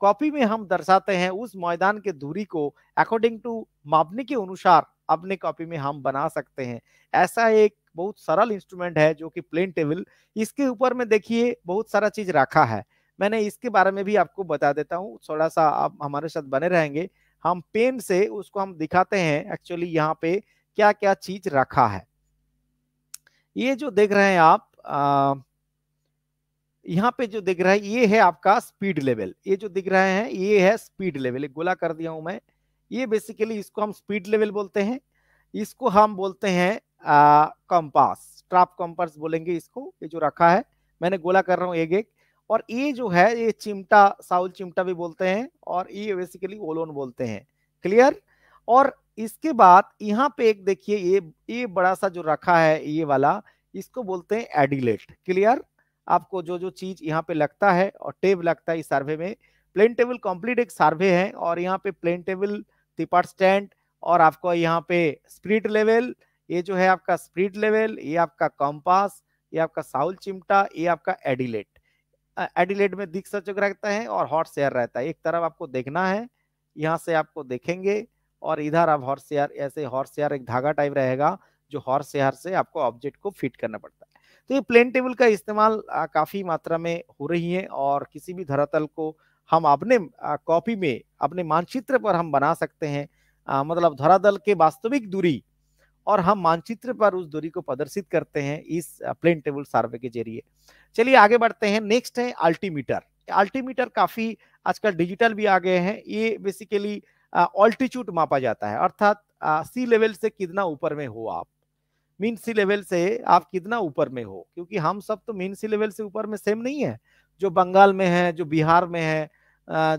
कॉपी में हम दर्शाते हैं उस मैदान के दूरी को अकॉर्डिंग टू मापने के अनुसार अपने कॉपी में हम बना सकते हैं ऐसा एक बहुत सरल इंस्ट्रूमेंट है जो कि प्लेन टेबल इसके ऊपर में देखिए बहुत सारा चीज रखा है मैंने इसके बारे में भी आपको बता देता हूँ थोड़ा सा आप हमारे साथ बने रहेंगे हम पेन से उसको हम दिखाते हैं एक्चुअली यहाँ पे क्या क्या चीज रखा है ये जो देख रहे हैं आप आ, यहाँ पे जो दिख रहा है ये है आपका स्पीड लेवल ये जो दिख रहे हैं ये है स्पीड लेवल गोला कर दिया हूं मैं ये बेसिकली इसको हम स्पीड लेवल बोलते हैं इसको हम बोलते हैं कंपास ट्राप कंपास बोलेंगे इसको ये जो रखा है मैंने गोला कर रहा हूँ एक एक और ये जो है ये चिमटा साउल चिमटा भी बोलते हैं और ये बेसिकली ओलोन बोलते हैं क्लियर और इसके बाद यहाँ पे एक देखिए ये ये बड़ा सा जो रखा है ये वाला इसको बोलते हैं एडिलेट क्लियर आपको जो जो चीज यहाँ पे लगता है और टेब लगता है इस सर्वे में प्लेन टेबल कंप्लीट एक सर्वे है और यहाँ पे प्लेन टेबल तिपाट स्टैंड और आपको यहाँ पे स्प्रिट लेवल ये जो है आपका स्प्रिट लेवल ये आपका कॉम्पास ये आपका साउल चिमटा ये आपका एडिलेट एडिलेट में दिख सचक रहता है और हॉट शेयर रहता है एक तरफ आपको देखना है यहाँ से आपको देखेंगे और इधर आप हॉर्स शेयर ऐसे हॉर्स शेयर एक धागा टाइप रहेगा जो हॉर्स शेयर से आपको ऑब्जेक्ट को फिट करना पड़ता है तो ये प्लेन टेबल का इस्तेमाल काफ़ी मात्रा में हो रही है और किसी भी धरातल को हम अपने कॉपी में अपने मानचित्र पर हम बना सकते हैं आ, मतलब धरातल के वास्तविक दूरी और हम मानचित्र पर उस दूरी को प्रदर्शित करते हैं इस प्लेन टेबल सर्वे के जरिए चलिए आगे बढ़ते हैं नेक्स्ट है अल्टीमीटर अल्टीमीटर काफ़ी आजकल डिजिटल भी आ गए हैं ये बेसिकली ऑल्टीट्यूड मापा जाता है अर्थात सी लेवल से कितना ऊपर में हो आप मीन सी लेवल से आप कितना ऊपर में हो क्योंकि हम सब तो मीन सी लेवल से ऊपर में सेम नहीं है जो बंगाल में है जो बिहार में है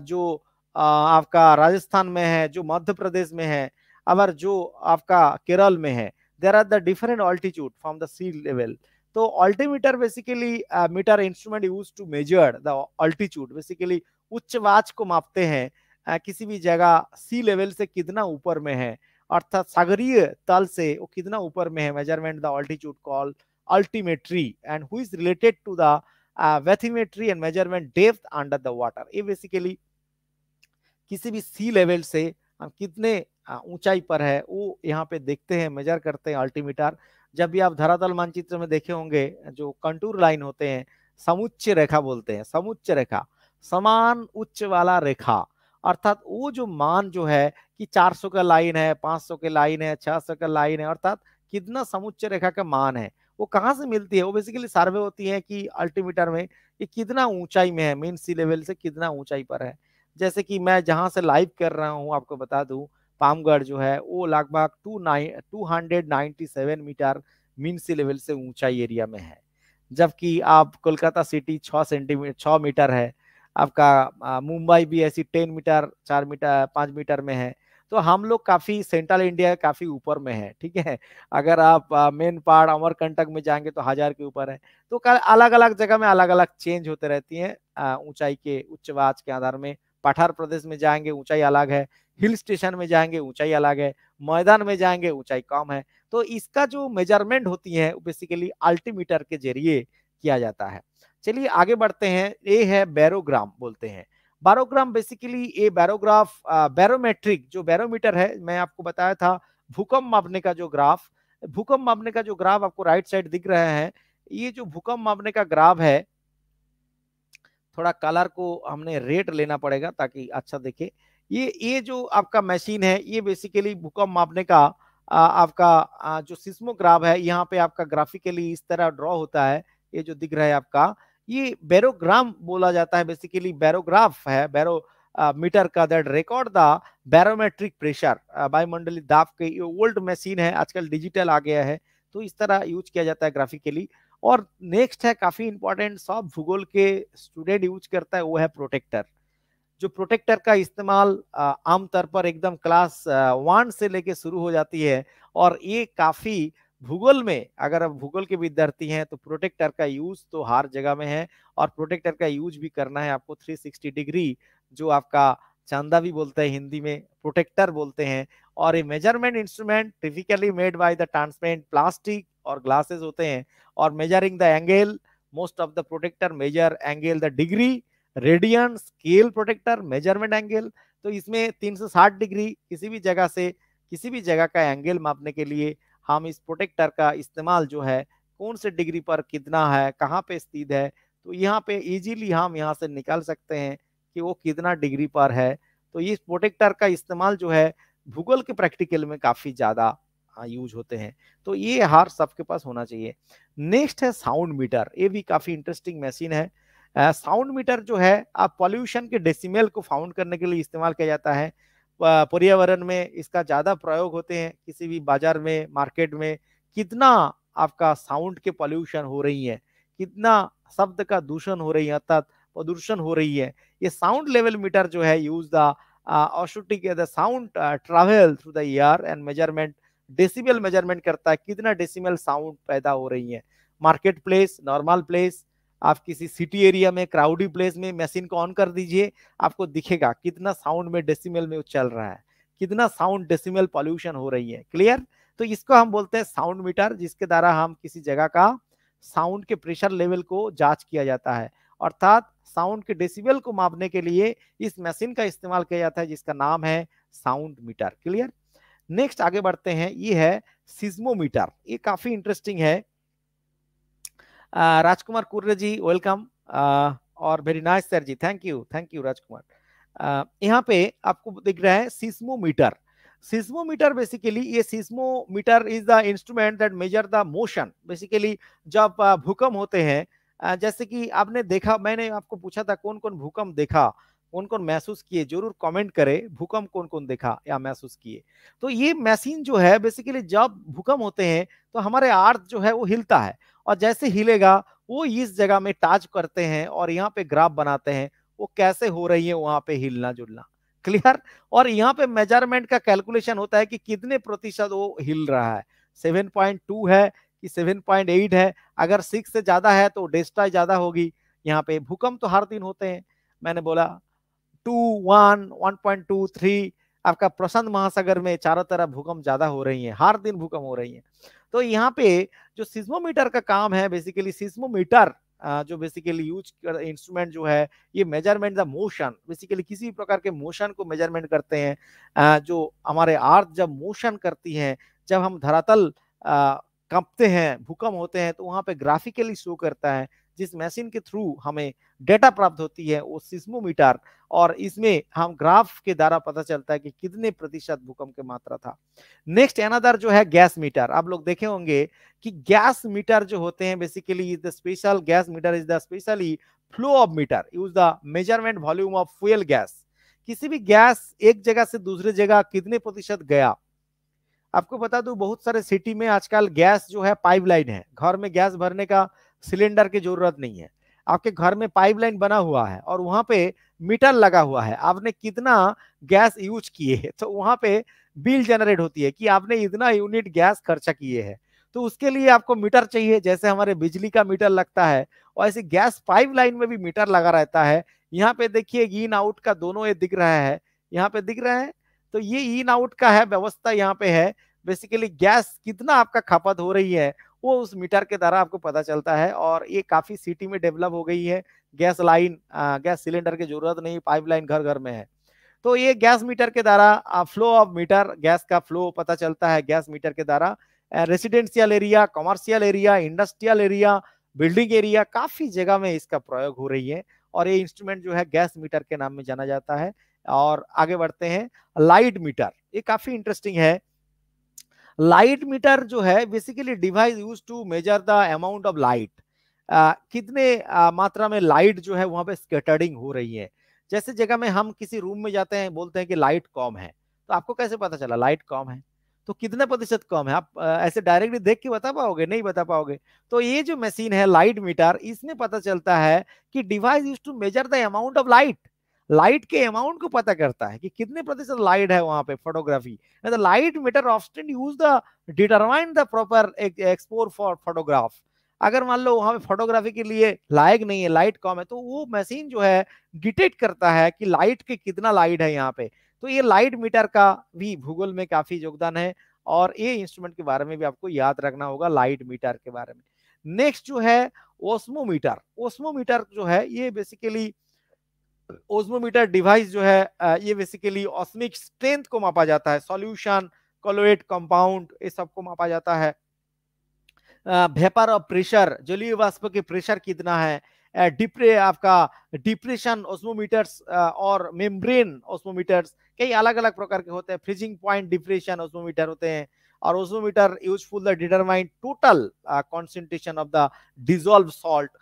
जो आपका राजस्थान में है जो मध्य प्रदेश में है अगर जो आपका केरल में है there are the different altitude from the sea level तो altimeter basically meter instrument use to measure the altitude basically उच्च वाच को मापते हैं किसी भी जगह सी लेवल से कितना ऊपर में है अर्थात सागरीय तल से वो कितना ऊपर में है measurement the altitude call altimetry and who is related to the bathymetry and measurement depth under the water ये बेसिकली किसी भी सी लेवल से हम कितने uh, ऊंचाई पर है वो यहाँ पे देखते हैं मेजर करते हैं अल्टीमीटर जब भी आप धरातल मानचित्र में देखे होंगे जो कंटूर लाइन होते हैं समुच्च रेखा बोलते हैं समुच्च रेखा समान उच्च वाला रेखा अर्थात वो जो मान जो है कि 400 का लाइन है 500 के लाइन है 600 का लाइन है अर्थात कितना समुच्च रेखा का मान है वो कहाँ से मिलती है वो बेसिकली सर्वे होती है कि अल्टीमीटर में ये कितना ऊंचाई में है मीन सी लेवल से कितना ऊंचाई पर है जैसे कि मैं जहाँ से लाइव कर रहा हूँ आपको बता दूँ पामगढ़ जो है वो लगभग two nine two hundred ninety seven metre mean sea level से ऊंचाई एरिया में है जबकि आप कोलकाता सिटी छः सेंटीमीटर छः मीटर है आपका मुंबई भी ऐसी टेन मीटर चार मीटर पाँच मीटर में है तो हम लोग काफी सेंट्रल इंडिया काफी ऊपर में है ठीक है अगर आप मेन पहाड़ अमरकंटक में जाएंगे तो हजार के ऊपर है तो अलग अलग जगह में अलग अलग चेंज होते रहती है ऊंचाई के उच्चवाच के आधार में पठार प्रदेश में जाएंगे ऊंचाई अलग है हिल स्टेशन में जाएंगे ऊंचाई अलग है मैदान में जाएंगे ऊंचाई कम है तो इसका जो मेजरमेंट होती है बेसिकली अल्टीमीटर के जरिए किया जाता है चलिए आगे बढ़ते हैं ये है बैरोग्राम बोलते हैं बारोग्राम बेसिकली ये बैरोग्राफ बैरोमेट्रिक जो बैरोमीटर है मैं आपको बताया था भूकंप मापने का जो ग्राफ भूकंप मापने का जो ग्राफ आपको राइट साइड दिख रहा है ये जो भूकंप मापने का ग्राफ है थोड़ा कलर को हमने रेट लेना पड़ेगा ताकि अच्छा देखे ये ये जो आपका मशीन है ये बेसिकली भूकंप मापने का आ, आपका आ, जो सिस्मोग्राफ है यहाँ पे आपका ग्राफिकली इस तरह ड्रॉ होता है ये जो दिख रहा है आपका ये बैरोग्राम बोला जाता है बेसिकली बैरोग्राफ है बैरो मीटर का that record the barometric pressure वायुमंडली दाब के ये ओल्ड मशीन है आजकल डिजिटल आ गया है तो इस तरह यूज किया जाता है ग्राफिकली और नेक्स्ट है काफी इंपॉर्टेंट सब भूगोल के स्टूडेंट यूज करता है वो है प्रोटेक्टर जो प्रोटेक्टर का इस्तेमाल आमतौर पर एकदम क्लास वन से लेके शुरू हो जाती है और ये काफी भूगोल में अगर आप भूगोल के विद्यार्थी हैं तो प्रोटेक्टर का यूज तो हर जगह में है और प्रोटेक्टर का यूज भी करना है आपको 360 डिग्री जो आपका चांदा भी बोलते हैं हिंदी में प्रोटेक्टर बोलते हैं और ये measurement instrument typically made by the transparent plastic और ग्लासेस होते हैं और measuring the angle most of the protractor measure angle the degree radian scale protractor measurement angle तो इसमें 360 डिग्री किसी भी जगह से किसी भी जगह का एंगल मापने के लिए हम इस प्रोटेक्टर का इस्तेमाल जो है कौन से डिग्री पर कितना है कहाँ पे स्थित है तो यहाँ पे इजीली हम यहाँ से निकाल सकते हैं कि वो कितना डिग्री पर है तो इस प्रोटेक्टर का इस्तेमाल जो है भूगोल के प्रैक्टिकल में काफी ज्यादा यूज होते हैं तो ये हार सबके पास होना चाहिए नेक्स्ट है साउंड मीटर ये भी काफी इंटरेस्टिंग मशीन है साउंड uh, मीटर जो है आप पॉल्यूशन के डेसिमल को फाउंड करने के लिए इस्तेमाल किया जाता है पर्यावरण में इसका ज़्यादा प्रयोग होते हैं किसी भी बाजार में मार्केट में कितना आपका साउंड के पॉल्यूशन हो रही है कितना शब्द का दूषण हो रही है अर्थात प्रदूषण हो रही है ये साउंड लेवल मीटर जो है use the acoustic sound travel through the ear and measurement decibel measurement करता है कितना डेसिमल साउंड पैदा हो रही है मार्केट प्लेस नॉर्मल प्लेस आप किसी सिटी एरिया में क्राउडी प्लेस में मशीन को ऑन कर दीजिए आपको दिखेगा कितना साउंड में डेसिमल में चल रहा है कितना साउंड डेसिमल पॉल्यूशन हो रही है क्लियर तो इसको हम बोलते हैं साउंड मीटर जिसके द्वारा हम किसी जगह का साउंड के प्रेशर लेवल को जांच किया जाता है अर्थात साउंड के डेसिबल को मापने के लिए इस मशीन का इस्तेमाल किया जाता है जिसका नाम है साउंड मीटर क्लियर नेक्स्ट आगे बढ़ते हैं ये है सिज्मोमीटर ये काफी इंटरेस्टिंग है राजकुमार कुर्रे जी वेलकम और very nice sir ji thank you thank you Rajkumar यहाँ पे आपको दिख रहा है सिस्मोमीटर सिस्मोमीटर बेसिकली ये seismometer is the instrument that measure the motion basically जब uh, भूकंप होते हैं uh, जैसे कि आपने देखा मैंने आपको पूछा था कौन कौन भूकंप देखा कौन कौन महसूस किए जरूर कमेंट करें भूकंप कौन कौन देखा या महसूस किए तो ये मशीन जो है बेसिकली जब भूकंप होते हैं तो हमारे आर्थ जो है वो हिलता है और जैसे हिलेगा वो इस जगह में टाच करते हैं और यहाँ पे ग्राफ बनाते हैं वो कैसे हो रही है वहां पे हिलना जुलना क्लियर और यहाँ पे मेजरमेंट का कैलकुलेशन होता है कि कितने प्रतिशत वो हिल रहा है टू है कि एट है अगर सिक्स से ज्यादा है तो डेस्ट्रॉय ज्यादा होगी यहाँ पे भूकंप तो हर दिन होते हैं मैंने बोला two one one point two three आपका प्रशांत महासागर में चारों तरफ भूकंप ज्यादा हो रही है हर दिन भूकंप हो रही है तो यहाँ पे जो सिस्मोमीटर का काम है बेसिकली सिस्मोमीटर जो बेसिकली यूज इंस्ट्रूमेंट जो है ये मेजरमेंट द मोशन बेसिकली किसी भी प्रकार के मोशन को मेजरमेंट करते हैं जो हमारे आर्थ जब मोशन करती है जब हम धरातल कंपते हैं भूकंप होते हैं तो वहाँ पे ग्राफिकली शो करता है जिस मशीन के थ्रू हमें डेटा प्राप्त होती है वो सिस्मोमीटर और इसमें हम ग्राफ के द्वारा पता चलता है कि कितने प्रतिशत भूकंप की मात्रा था नेक्स्ट एनादर जो है गैस मीटर आप लोग देखे होंगे कि गैस मीटर जो होते हैं basically is the special gas meter is the specially flow of meter use the measurement volume of fuel gas किसी भी गैस एक जगह से दूसरे जगह कितने प्रतिशत गया आपको बता दू बहुत सारे सिटी में आजकल गैस जो है पाइपलाइन है घर में गैस भरने का सिलेंडर की जरूरत नहीं है आपके घर में पाइपलाइन बना हुआ है और वहां पे मीटर लगा हुआ है आपने कितना गैस यूज किए है तो वहां पे बिल जनरेट होती है कि आपने इतना यूनिट गैस खर्चा किए है तो उसके लिए आपको मीटर चाहिए जैसे हमारे बिजली का मीटर लगता है और ऐसे गैस पाइपलाइन में भी मीटर लगा रहता है यहाँ पे देखिए इन आउट का दोनों ये दिख रहा है यहाँ पे दिख रहा है तो ये इन आउट का है व्यवस्था यहाँ पे है बेसिकली गैस कितना आपका खपत हो रही है वो उस मीटर के द्वारा आपको पता चलता है और ये काफ़ी सिटी में डेवलप हो गई है गैस लाइन गैस सिलेंडर की जरूरत नहीं पाइपलाइन घर घर में है तो ये गैस मीटर के द्वारा फ्लो ऑफ मीटर गैस का फ्लो पता चलता है गैस मीटर के द्वारा residential area commercial area industrial area building area काफ़ी जगह में इसका प्रयोग हो रही है और ये इंस्ट्रूमेंट जो है गैस मीटर के नाम में जाना जाता है और आगे बढ़ते हैं लाइट मीटर ये काफ़ी इंटरेस्टिंग है लाइट मीटर जो है basically device use to measure the amount of light कितने आ, मात्रा में लाइट जो है वहां पे स्केटरिंग हो रही है जैसे जगह में हम किसी रूम में जाते हैं बोलते हैं कि लाइट कम है तो आपको कैसे पता चला लाइट कम है तो कितने प्रतिशत कम है आप ऐसे डायरेक्टली देख के बता पाओगे नहीं बता पाओगे तो ये जो मशीन है लाइट मीटर इसमें पता चलता है कि device use to measure the amount of light light के अमाउंट को पता करता है कि कितने प्रतिशत लाइट है वहां पे फोटोग्राफी द तो light meter option use the determine the proper exposure for photograph अगर मान लो वहां पे फोटोग्राफी के लिए लायक नहीं है लाइट कम है तो वो मशीन जो है डिटेक्ट करता है कि लाइट के कितना लाइट है यहाँ पे तो ये लाइट मीटर का भी भूगोल में काफी योगदान है और ये इंस्ट्रूमेंट के बारे में भी आपको याद रखना होगा लाइट मीटर के बारे में नेक्स्ट जो है ओस्मोमीटर ओस्मोमीटर जो है ये बेसिकली ओजमोमीटर डिवाइस जो है ये बेसिकली ऑस्मिक स्ट्रेंथ को मापा जाता है सॉल्यूशन कोलोएट कंपाउंड ये सब को मापा जाता है भेपर और प्रेशर जलीय वाष्प के प्रेशर कितना है डिप्रे आपका डिप्रेशन ओस्मोमीटर्स और मेम्ब्रेन ओस्मोमीटर्स कई अलग अलग प्रकार के होते हैं फ्रीजिंग पॉइंट डिप्रेशन ओस्मोमीटर होते हैं और osmometer useful the determine total concentration of the dissolve salt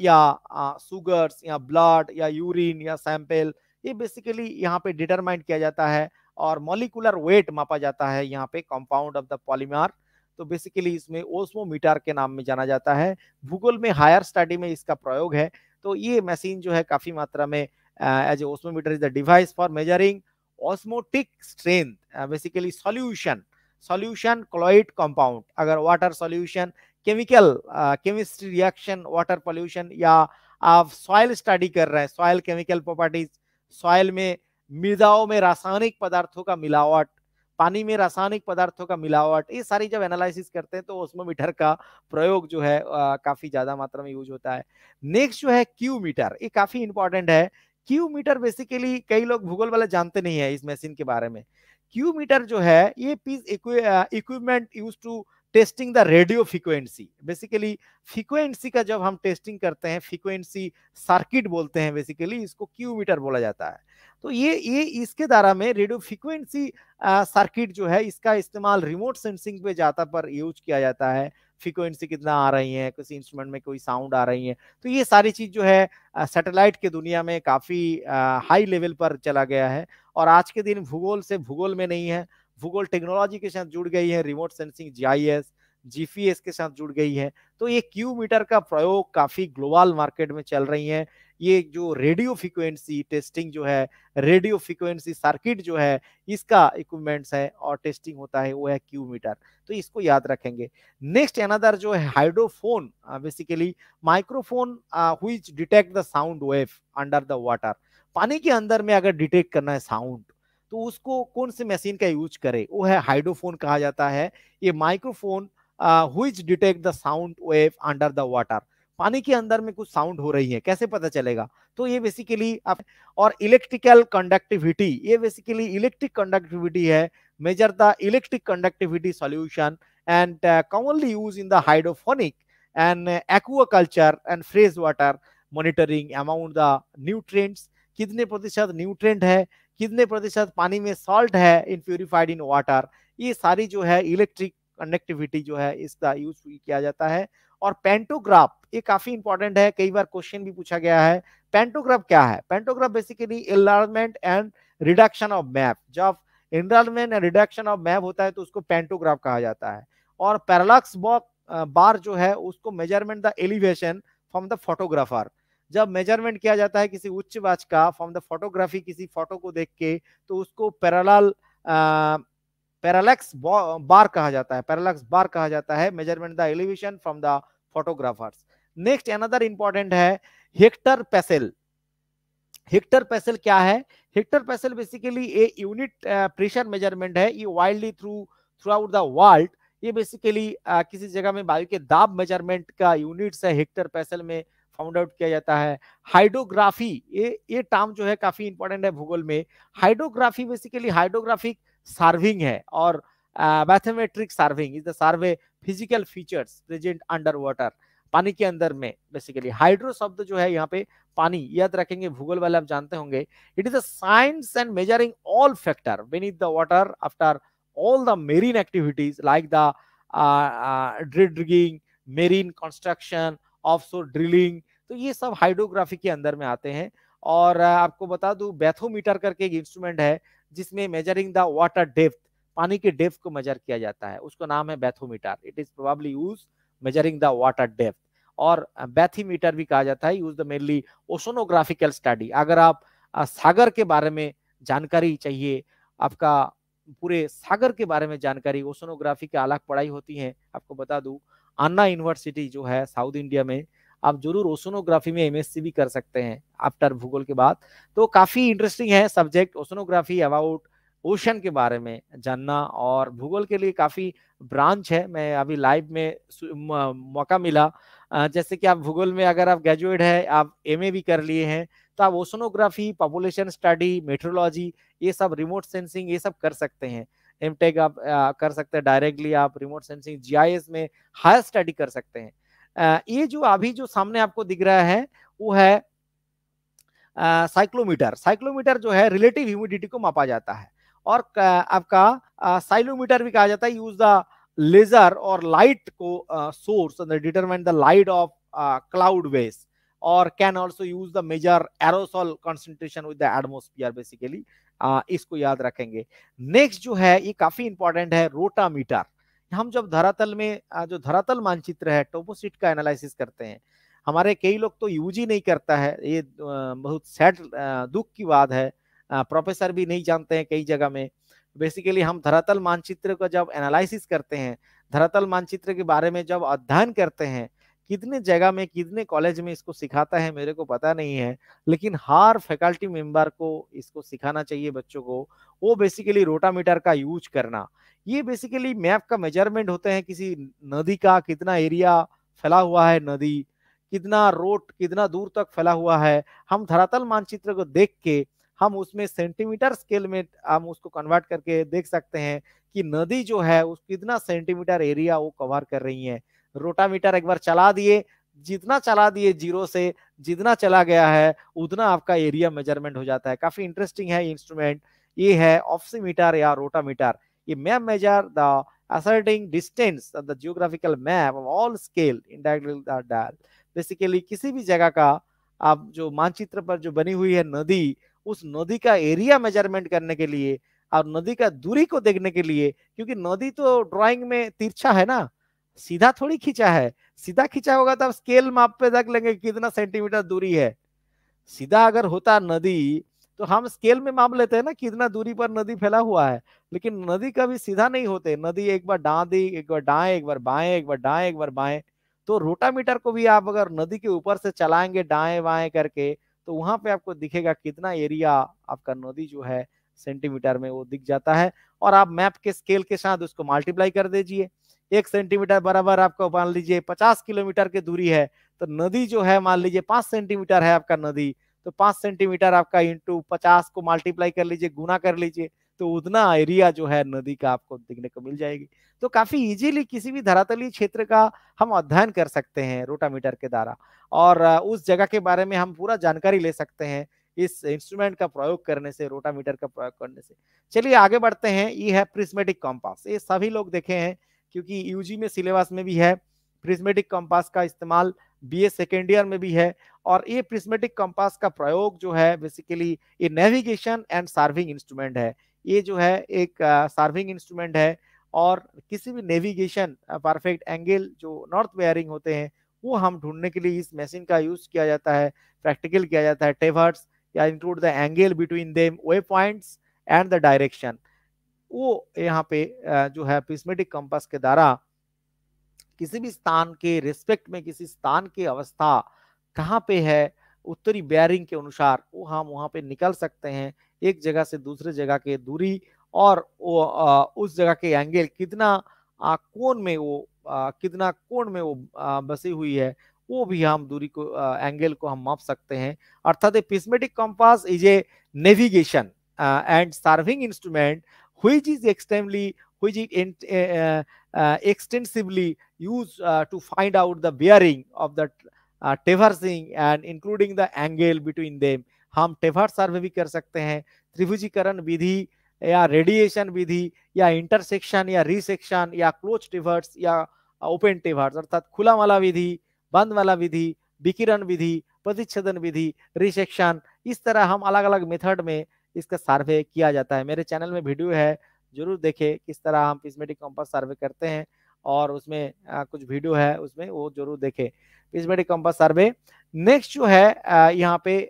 या सुगर्स या ब्लड या यूरिन या सैंपल ये बेसिकली यहाँ पे डिटरमाइंड किया जाता है और मॉलिकुलर वेट मापा जाता है यहाँ पे कंपाउंड ऑफ द पॉलीमार तो बेसिकली इसमें ओस्मोमीटर के नाम में जाना जाता है भूगोल में हायर स्टडी में इसका प्रयोग है तो ये मशीन जो है काफी मात्रा में as a osmometer is the device for measuring osmotic strength basically solution solution colloid compound अगर water solution chemical chemistry reaction water pollution या आप सॉयल स्टडी कर रहे हैं सॉयल केमिकल प्रॉपर्टीज सॉयल में मृदाओं में रासायनिक पदार्थों का मिलावट पानी में रासायनिक पदार्थों का मिलावट ये सारी जब एनालिसिस करते हैं तो उसमें मीटर का प्रयोग जो है आ, काफी ज्यादा मात्रा में यूज होता है नेक्स्ट जो है क्यू मीटर ये काफी इंपॉर्टेंट है क्यू मीटर बेसिकली कई लोग भूगोल वाले जानते नहीं है इस मशीन के बारे में क्यू मीटर जो है ये piece equipment use to testing the radio frequency basically frequency का जब हम टेस्टिंग करते हैं फ्रीक्वेंसी सर्किट बोलते हैं बेसिकली इसको क्यू मीटर बोला जाता है तो ये ये इसके द्वारा में रेडियो फ्रीक्वेंसी सर्किट जो है इसका इस्तेमाल रिमोट सेंसिंग पे ज्यादा पर यूज किया जाता है फ्रीक्वेंसी कितना आ रही है किसी इंस्ट्रूमेंट में कोई साउंड आ रही है तो ये सारी चीज जो है सैटेलाइट के दुनिया में काफी हाई लेवल पर चला गया है और आज के दिन भूगोल से भूगोल में नहीं है भूगोल टेक्नोलॉजी के साथ जुड़ गई है रिमोट सेंसिंग जीआईएस जीपीएस के साथ जुड़ गई है तो ये क्यू मीटर का प्रयोग काफी ग्लोबल मार्केट में चल रही है ये जो रेडियो फ्रिक्वेंसी टेस्टिंग जो है रेडियो फ्रिक्वेंसी सर्किट जो है इसका इक्विपमेंट्स है और टेस्टिंग होता है वो है क्यू मीटर तो इसको याद रखेंगे नेक्स्ट अनदर जो है hydrophone basically microphone who detect the sound wave under the water पानी के अंदर में अगर डिटेक्ट करना है साउंड तो उसको कौन से मशीन का यूज करे वो है हाइड्रोफोन कहा जाता है ये microphone who detect the sound wave under the water पानी के अंदर में कुछ साउंड हो रही है कैसे पता चलेगा तो ये बेसिकली आप और इलेक्ट्रिकल कंडक्टिविटी ये बेसिकली इलेक्ट्रिक कंडक्टिविटी है measure the electric conductivity solution and commonly use in the hydroponic and aquaculture and fresh water monitoring amount the nutrients कितने प्रतिशत न्यूट्रेंट है कितने प्रतिशत पानी में सॉल्ट है इन प्यूरिफाइड इन वाटर ये सारी जो है इलेक्ट्रिक कनेक्टिविटी जो है इसका यूज किया जाता है और पेंटोग्राफ ये काफी इंपॉर्टेंट है कई बार क्वेश्चन भी पूछा गया है पेंटोग्राफ क्या है pantograph basically enlargement and reduction of map जब enlargement and reduction of map होता है तो उसको पेंटोग्राफ कहा जाता है और पैरालक्स बॉक बार जो है उसको measurement the elevation from the photographer जब मेजरमेंट किया जाता है किसी उच्च वाच का फ्रॉम द फोटोग्राफी किसी फोटो को देख के तो उसको पैराल पैरालैक्स बार कहा जाता है पैरालैक्स बार कहा जाता है measurement the elevation from the photographers next another important है हेक्टर पैसेल हेक्टर पैसेल क्या है hectopascal basically a unit pressure measurement है ये widely through throughout the world ये बेसिकली किसी जगह में वायु के दाब मेजरमेंट का यूनिट्स है हेक्टर पैसेल में फाउंड आउट किया जाता है हाइड्रोग्राफी ये ये टर्म जो है काफी इंपॉर्टेंट है भूगोल में हाइड्रोग्राफी बेसिकली हाइड्रोग्राफिक सार्विंग है और bathymetric surveying is the survey physical features present under water पानी के अंदर में बेसिकली हाइड्रो शब्द जो है यहाँ पे पानी याद रखेंगे भूगोल वाले आप जानते होंगे it is a science and measuring all factor beneath the water after all the marine activities like the drill dredging marine construction of drilling तो ये सब हाइड्रोग्राफी के अंदर में आते हैं और आपको बता दू बैथोमीटर करके एक इंस्ट्रूमेंट है जिसमें मेजरिंग द वाटर डेप्थ पानी के डेप्थ को मेजर किया जाता है उसका नाम है bathometer it is probably use measuring the water depth और बैथीमीटर भी कहा जाता है use the mainly oceanographical study अगर आप सागर के बारे में जानकारी चाहिए आपका पूरे सागर के बारे में जानकारी ओशनोग्राफी की अलग पढ़ाई होती है आपको बता दू अन्ना यूनिवर्सिटी जो है साउथ इंडिया में आप जरूर ओसोनोग्राफी में एमएससी भी कर सकते हैं आफ्टर भूगोल के बाद तो काफी इंटरेस्टिंग है सब्जेक्ट ओसोनोग्राफी अबाउट ओशन के बारे में जानना और भूगोल के लिए काफ़ी ब्रांच है मैं अभी लाइव में मौका मिला जैसे कि आप भूगोल में अगर आप ग्रेजुएट है आप एम भी कर लिए हैं तो आप ओसोनोग्राफी पॉपुलेशन स्टडी मेट्रोलॉजी ये सब रिमोट सेंसिंग ये सब कर सकते हैं एम आप आ, कर सकते हैं डायरेक्टली आप रिमोट सेंसिंग जीआईएस में हायर स्टडी कर सकते हैं ये जो अभी जो सामने आपको दिख रहा है वो है साइक्लोमीटर साइक्लोमीटर जो है रिलेटिव ह्यूमिडिटी को मापा जाता है और आपका साइलोमीटर भी कहा जाता है यूज द लेजर और लाइट को source determine the light of cloud base और can also use the measure aerosol concentration with the atmosphere basically इसको याद रखेंगे नेक्स्ट जो है ये काफी इंपॉर्टेंट है रोटामीटर हम जब धरातल में जो धरातल मानचित्र है टोपोसिट का एनालिसिस करते हैं हमारे कई लोग तो यूज ही नहीं करता है ये बहुत सैड दुख की बात है प्रोफेसर भी नहीं जानते हैं कई जगह में बेसिकली हम धरातल मानचित्र का जब एनालिसिस करते हैं धरातल मानचित्र के बारे में जब अध्ययन करते हैं कितने जगह में कितने कॉलेज में इसको सिखाता है मेरे को पता नहीं है लेकिन हर फैकल्टी मेंबर को इसको सिखाना चाहिए बच्चों को वो बेसिकली रोटामीटर का यूज करना ये बेसिकली मैप का मेजरमेंट होते हैं किसी नदी का कितना एरिया फैला हुआ है नदी कितना रोड कितना दूर तक फैला हुआ है हम धरातल मानचित्र को देख के हम उसमें सेंटीमीटर स्केल में हम उसको कन्वर्ट करके देख सकते हैं कि नदी जो है उस कितना सेंटीमीटर एरिया वो कवर कर रही है रोटामीटर एक बार चला दिए जितना चला दिए जीरो से जितना चला गया है उतना आपका एरिया मेजरमेंट हो जाता है काफी इंटरेस्टिंग है इंस्ट्रूमेंट ये है ऑफसीमीटर या रोटामीटर ये map measure the asserting distance of the geographical map of all scale in diagonal or किसी भी जगह का आप जो मानचित्र पर जो बनी हुई है नदी उस नदी का एरिया मेजरमेंट करने के लिए और नदी का दूरी को देखने के लिए क्योंकि नदी तो ड्राइंग में तिरछा है ना सीधा थोड़ी खींचा है सीधा खींचा होगा तो आप स्केल माप पे देख लेंगे कितना सेंटीमीटर दूरी है सीधा अगर होता नदी तो हम स्केल में माप लेते हैं ना कितना दूरी पर नदी फैला हुआ है लेकिन नदी कभी सीधा नहीं होते नदी एक बार डां दी एक बार डाएं एक बार बाएं एक बार डाएं एक बार बाएं तो रोटामीटर को भी आप अगर नदी के ऊपर से चलाएंगे डाएं बाएं करके तो वहां पे आपको दिखेगा कितना एरिया आपका नदी जो है सेंटीमीटर में वो दिख जाता है और आप मैप के स्केल के साथ उसको मल्टीप्लाई कर दीजिए एक सेंटीमीटर बराबर आपको मान लीजिए पचास किलोमीटर की दूरी है तो नदी जो है मान लीजिए पांच सेंटीमीटर है आपका नदी तो पांच सेंटीमीटर आपका इंटू पचास को मल्टीप्लाई कर लीजिए गुना कर लीजिए तो उतना एरिया जो है नदी का आपको देखने को मिल जाएगी तो काफी इजीली किसी भी धरातलीय क्षेत्र का हम अध्ययन कर सकते हैं रोटामीटर के द्वारा और उस जगह के बारे में हम पूरा जानकारी ले सकते हैं इस इंस्ट्रूमेंट का प्रयोग करने से रोटामीटर का प्रयोग करने से चलिए आगे बढ़ते हैं ये है प्रिस्मेटिक कॉम्पास ये सभी लोग देखे हैं क्योंकि यूजी में सिलेबस में भी है प्रिस्मेटिक कॉम्पास का इस्तेमाल बी ए सेकेंड ईयर में भी है और ये प्रिस्मेटिक कंपास का प्रयोग जो है बेसिकली ये नेविगेशन एंड सार्विंग इंस्ट्रूमेंट है ये जो है एक सार्विंग इंस्ट्रूमेंट है और किसी भी नेविगेशन परफेक्ट एंगल जो नॉर्थ बेयरिंग होते हैं वो हम ढूंढने के लिए इस मशीन का यूज किया जाता है प्रैक्टिकल किया जाता है टेवर्स या include the angle between them waypoints and the direction वो यहाँ पे जो है प्रिस्मेटिक कंपास के द्वारा किसी भी स्थान के रिस्पेक्ट में किसी स्थान की अवस्था कहाँ पे है उत्तरी बैरिंग के अनुसार वो हम वहाँ पे निकल सकते हैं एक जगह से दूसरे जगह के दूरी और वो आ, उस जगह के एंगल कितना कोण में वो आ, कितना कोण में वो आ, बसी हुई है वो भी हम दूरी को एंगल को हम माप सकते हैं अर्थात a prismatic compass is a navigation and surveying instrument which is extremely which is extensively use to find out the bearing of the traversing and including the angle between them हम टेवर सर्वे भी कर सकते हैं त्रिभुजीकरण विधि या रेडिएशन विधि या इंटरसेक्शन या रिसेक्शन या क्लोज टिवर्स या ओपन टिवर्स अर्थात खुला वाला विधि बंद वाला विधि विकिरण विधि प्रतिच्छेदन विधि रिसेक्शन इस तरह हम अलग अलग मेथड में इसका सर्वे किया जाता है मेरे चैनल में वीडियो है जरूर देखें किस तरह हम पिस्मेटिक कंपास सर्वे करते हैं और उसमें कुछ वीडियो है उसमें वो जरूर देखे प्रिज्मेटिक कंपास सर्वे नेक्स्ट जो है यहाँ पे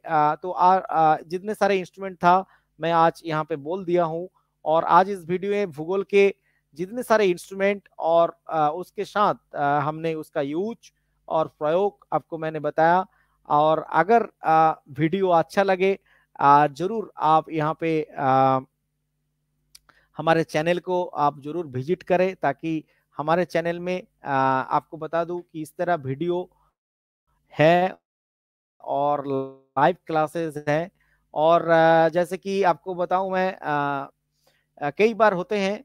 तो आ, जितने सारे इंस्ट्रूमेंट था मैं आज यहाँ पे बोल दिया हूँ और आज इस वीडियो में भूगोल के जितने सारे इंस्ट्रूमेंट और उसके साथ हमने उसका यूज और प्रयोग आपको मैंने बताया और अगर वीडियो अच्छा लगे जरूर आप यहाँ पे हमारे चैनल को आप जरूर विजिट करें ताकि हमारे चैनल में आ, आपको बता दूं कि इस तरह वीडियो है और लाइव क्लासेस हैं और जैसे कि आपको बताऊं मैं कई बार होते हैं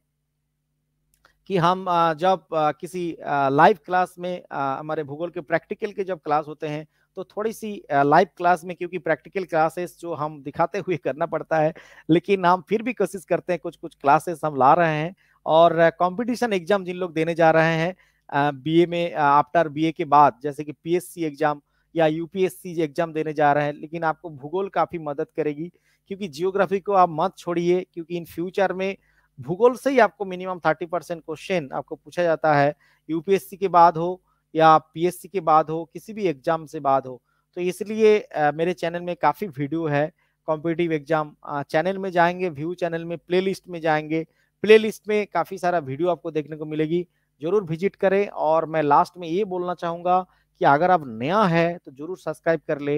कि हम जब किसी लाइव क्लास में हमारे भूगोल के प्रैक्टिकल के जब क्लास होते हैं तो थोड़ी सी लाइव क्लास में क्योंकि प्रैक्टिकल क्लासेस जो हम दिखाते हुए करना पड़ता है लेकिन हम फिर भी कोशिश करते हैं कुछ कुछ क्लासेस हम ला रहे हैं और कंपटीशन एग्जाम जिन लोग देने जा रहे हैं बीए में आफ्टर बीए के बाद जैसे कि पीएससी एग्जाम या यूपीएससी एग्जाम देने जा रहे हैं लेकिन आपको भूगोल काफी मदद करेगी क्योंकि जियोग्राफी को आप मत छोड़िए क्योंकि इन फ्यूचर में भूगोल से ही आपको मिनिमम थर्टी परसेंट क्वेश्चन आपको पूछा जाता है यूपीएससी के बाद हो या पीएससी के बाद हो किसी भी एग्जाम से बाद हो तो इसलिए मेरे चैनल में काफ़ी वीडियो है कॉम्पिटिटिव एग्जाम चैनल में जाएंगे व्यू चैनल में प्लेलिस्ट में जाएंगे प्लेलिस्ट में काफी सारा वीडियो आपको देखने को मिलेगी जरूर विजिट करें और मैं लास्ट में ये बोलना चाहूंगा कि अगर आप नया है तो जरूर सब्सक्राइब कर ले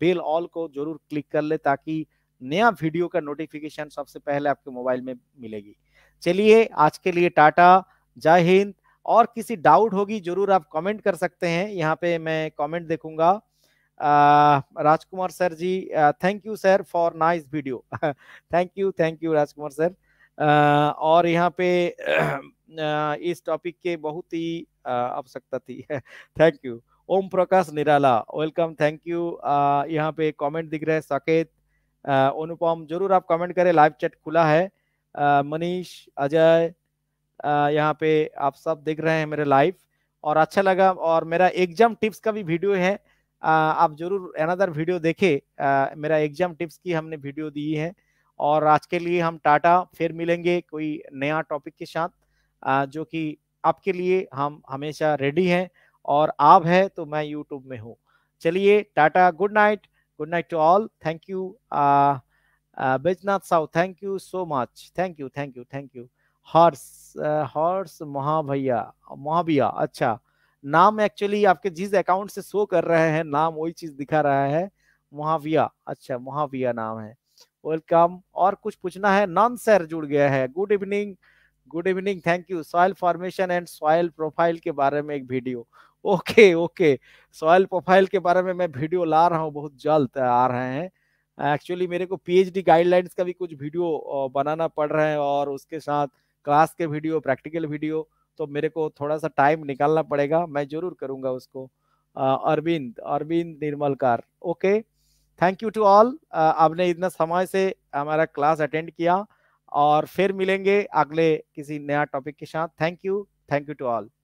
बेल ऑल को जरूर क्लिक कर ले ताकि नया वीडियो का नोटिफिकेशन सबसे पहले आपके मोबाइल में मिलेगी चलिए आज के लिए टाटा जय हिंद और किसी डाउट होगी जरूर आप कमेंट कर सकते हैं यहाँ पे मैं कमेंट देखूंगा Rajkumar sir ji thank you sir for nice video thank you thank you Rajkumar sir और यहाँ पे इस टॉपिक के बहुत ही आवश्यकता थी thank you Om Prakash Nirala welcome thank you यहाँ पे कमेंट दिख रहे हैं साकेत अनुपम जरूर आप कमेंट करें लाइव चैट खुला है मनीष अजय यहाँ पे आप सब देख रहे हैं मेरे लाइव और अच्छा लगा और मेरा एग्जाम टिप्स का भी वीडियो है आ, आप जरूर अनदर वीडियो देखें मेरा एग्जाम टिप्स की हमने वीडियो दी है और आज के लिए हम टाटा फिर मिलेंगे कोई नया टॉपिक के साथ जो कि आपके लिए हम हमेशा रेडी हैं और आप है तो मैं यूट्यूब में हूँ चलिए tata good night good night to all thank you Baijnath Sahu thank you so much thank you thank you thank you horse horse महाभैया महाभिया अच्छा नाम एक्चुअली आपके जिस अकाउंट से शो कर रहे हैं नाम वही चीज दिखा रहा है महाविया अच्छा महाविया नाम है वेलकम और कुछ पूछना है नॉन सर जुड़ गया है good evening good evening thank you soil formation and soil profile के बारे में एक video okay okay soil profile के बारे में मैं वीडियो ला रहा हूँ बहुत जल्द आ रहे हैं एक्चुअली मेरे को पीएचडी गाइडलाइंस का भी कुछ वीडियो बनाना पड़ रहा है और उसके साथ क्लास के वीडियो प्रैक्टिकल वीडियो तो मेरे को थोड़ा सा टाइम निकालना पड़ेगा मैं जरूर करूँगा उसको Arvind Arvind Nirmalkar okay okay. Thank you to all आपने इतना समय से हमारा क्लास अटेंड किया और फिर मिलेंगे अगले किसी नया टॉपिक के साथ thank you thank you to all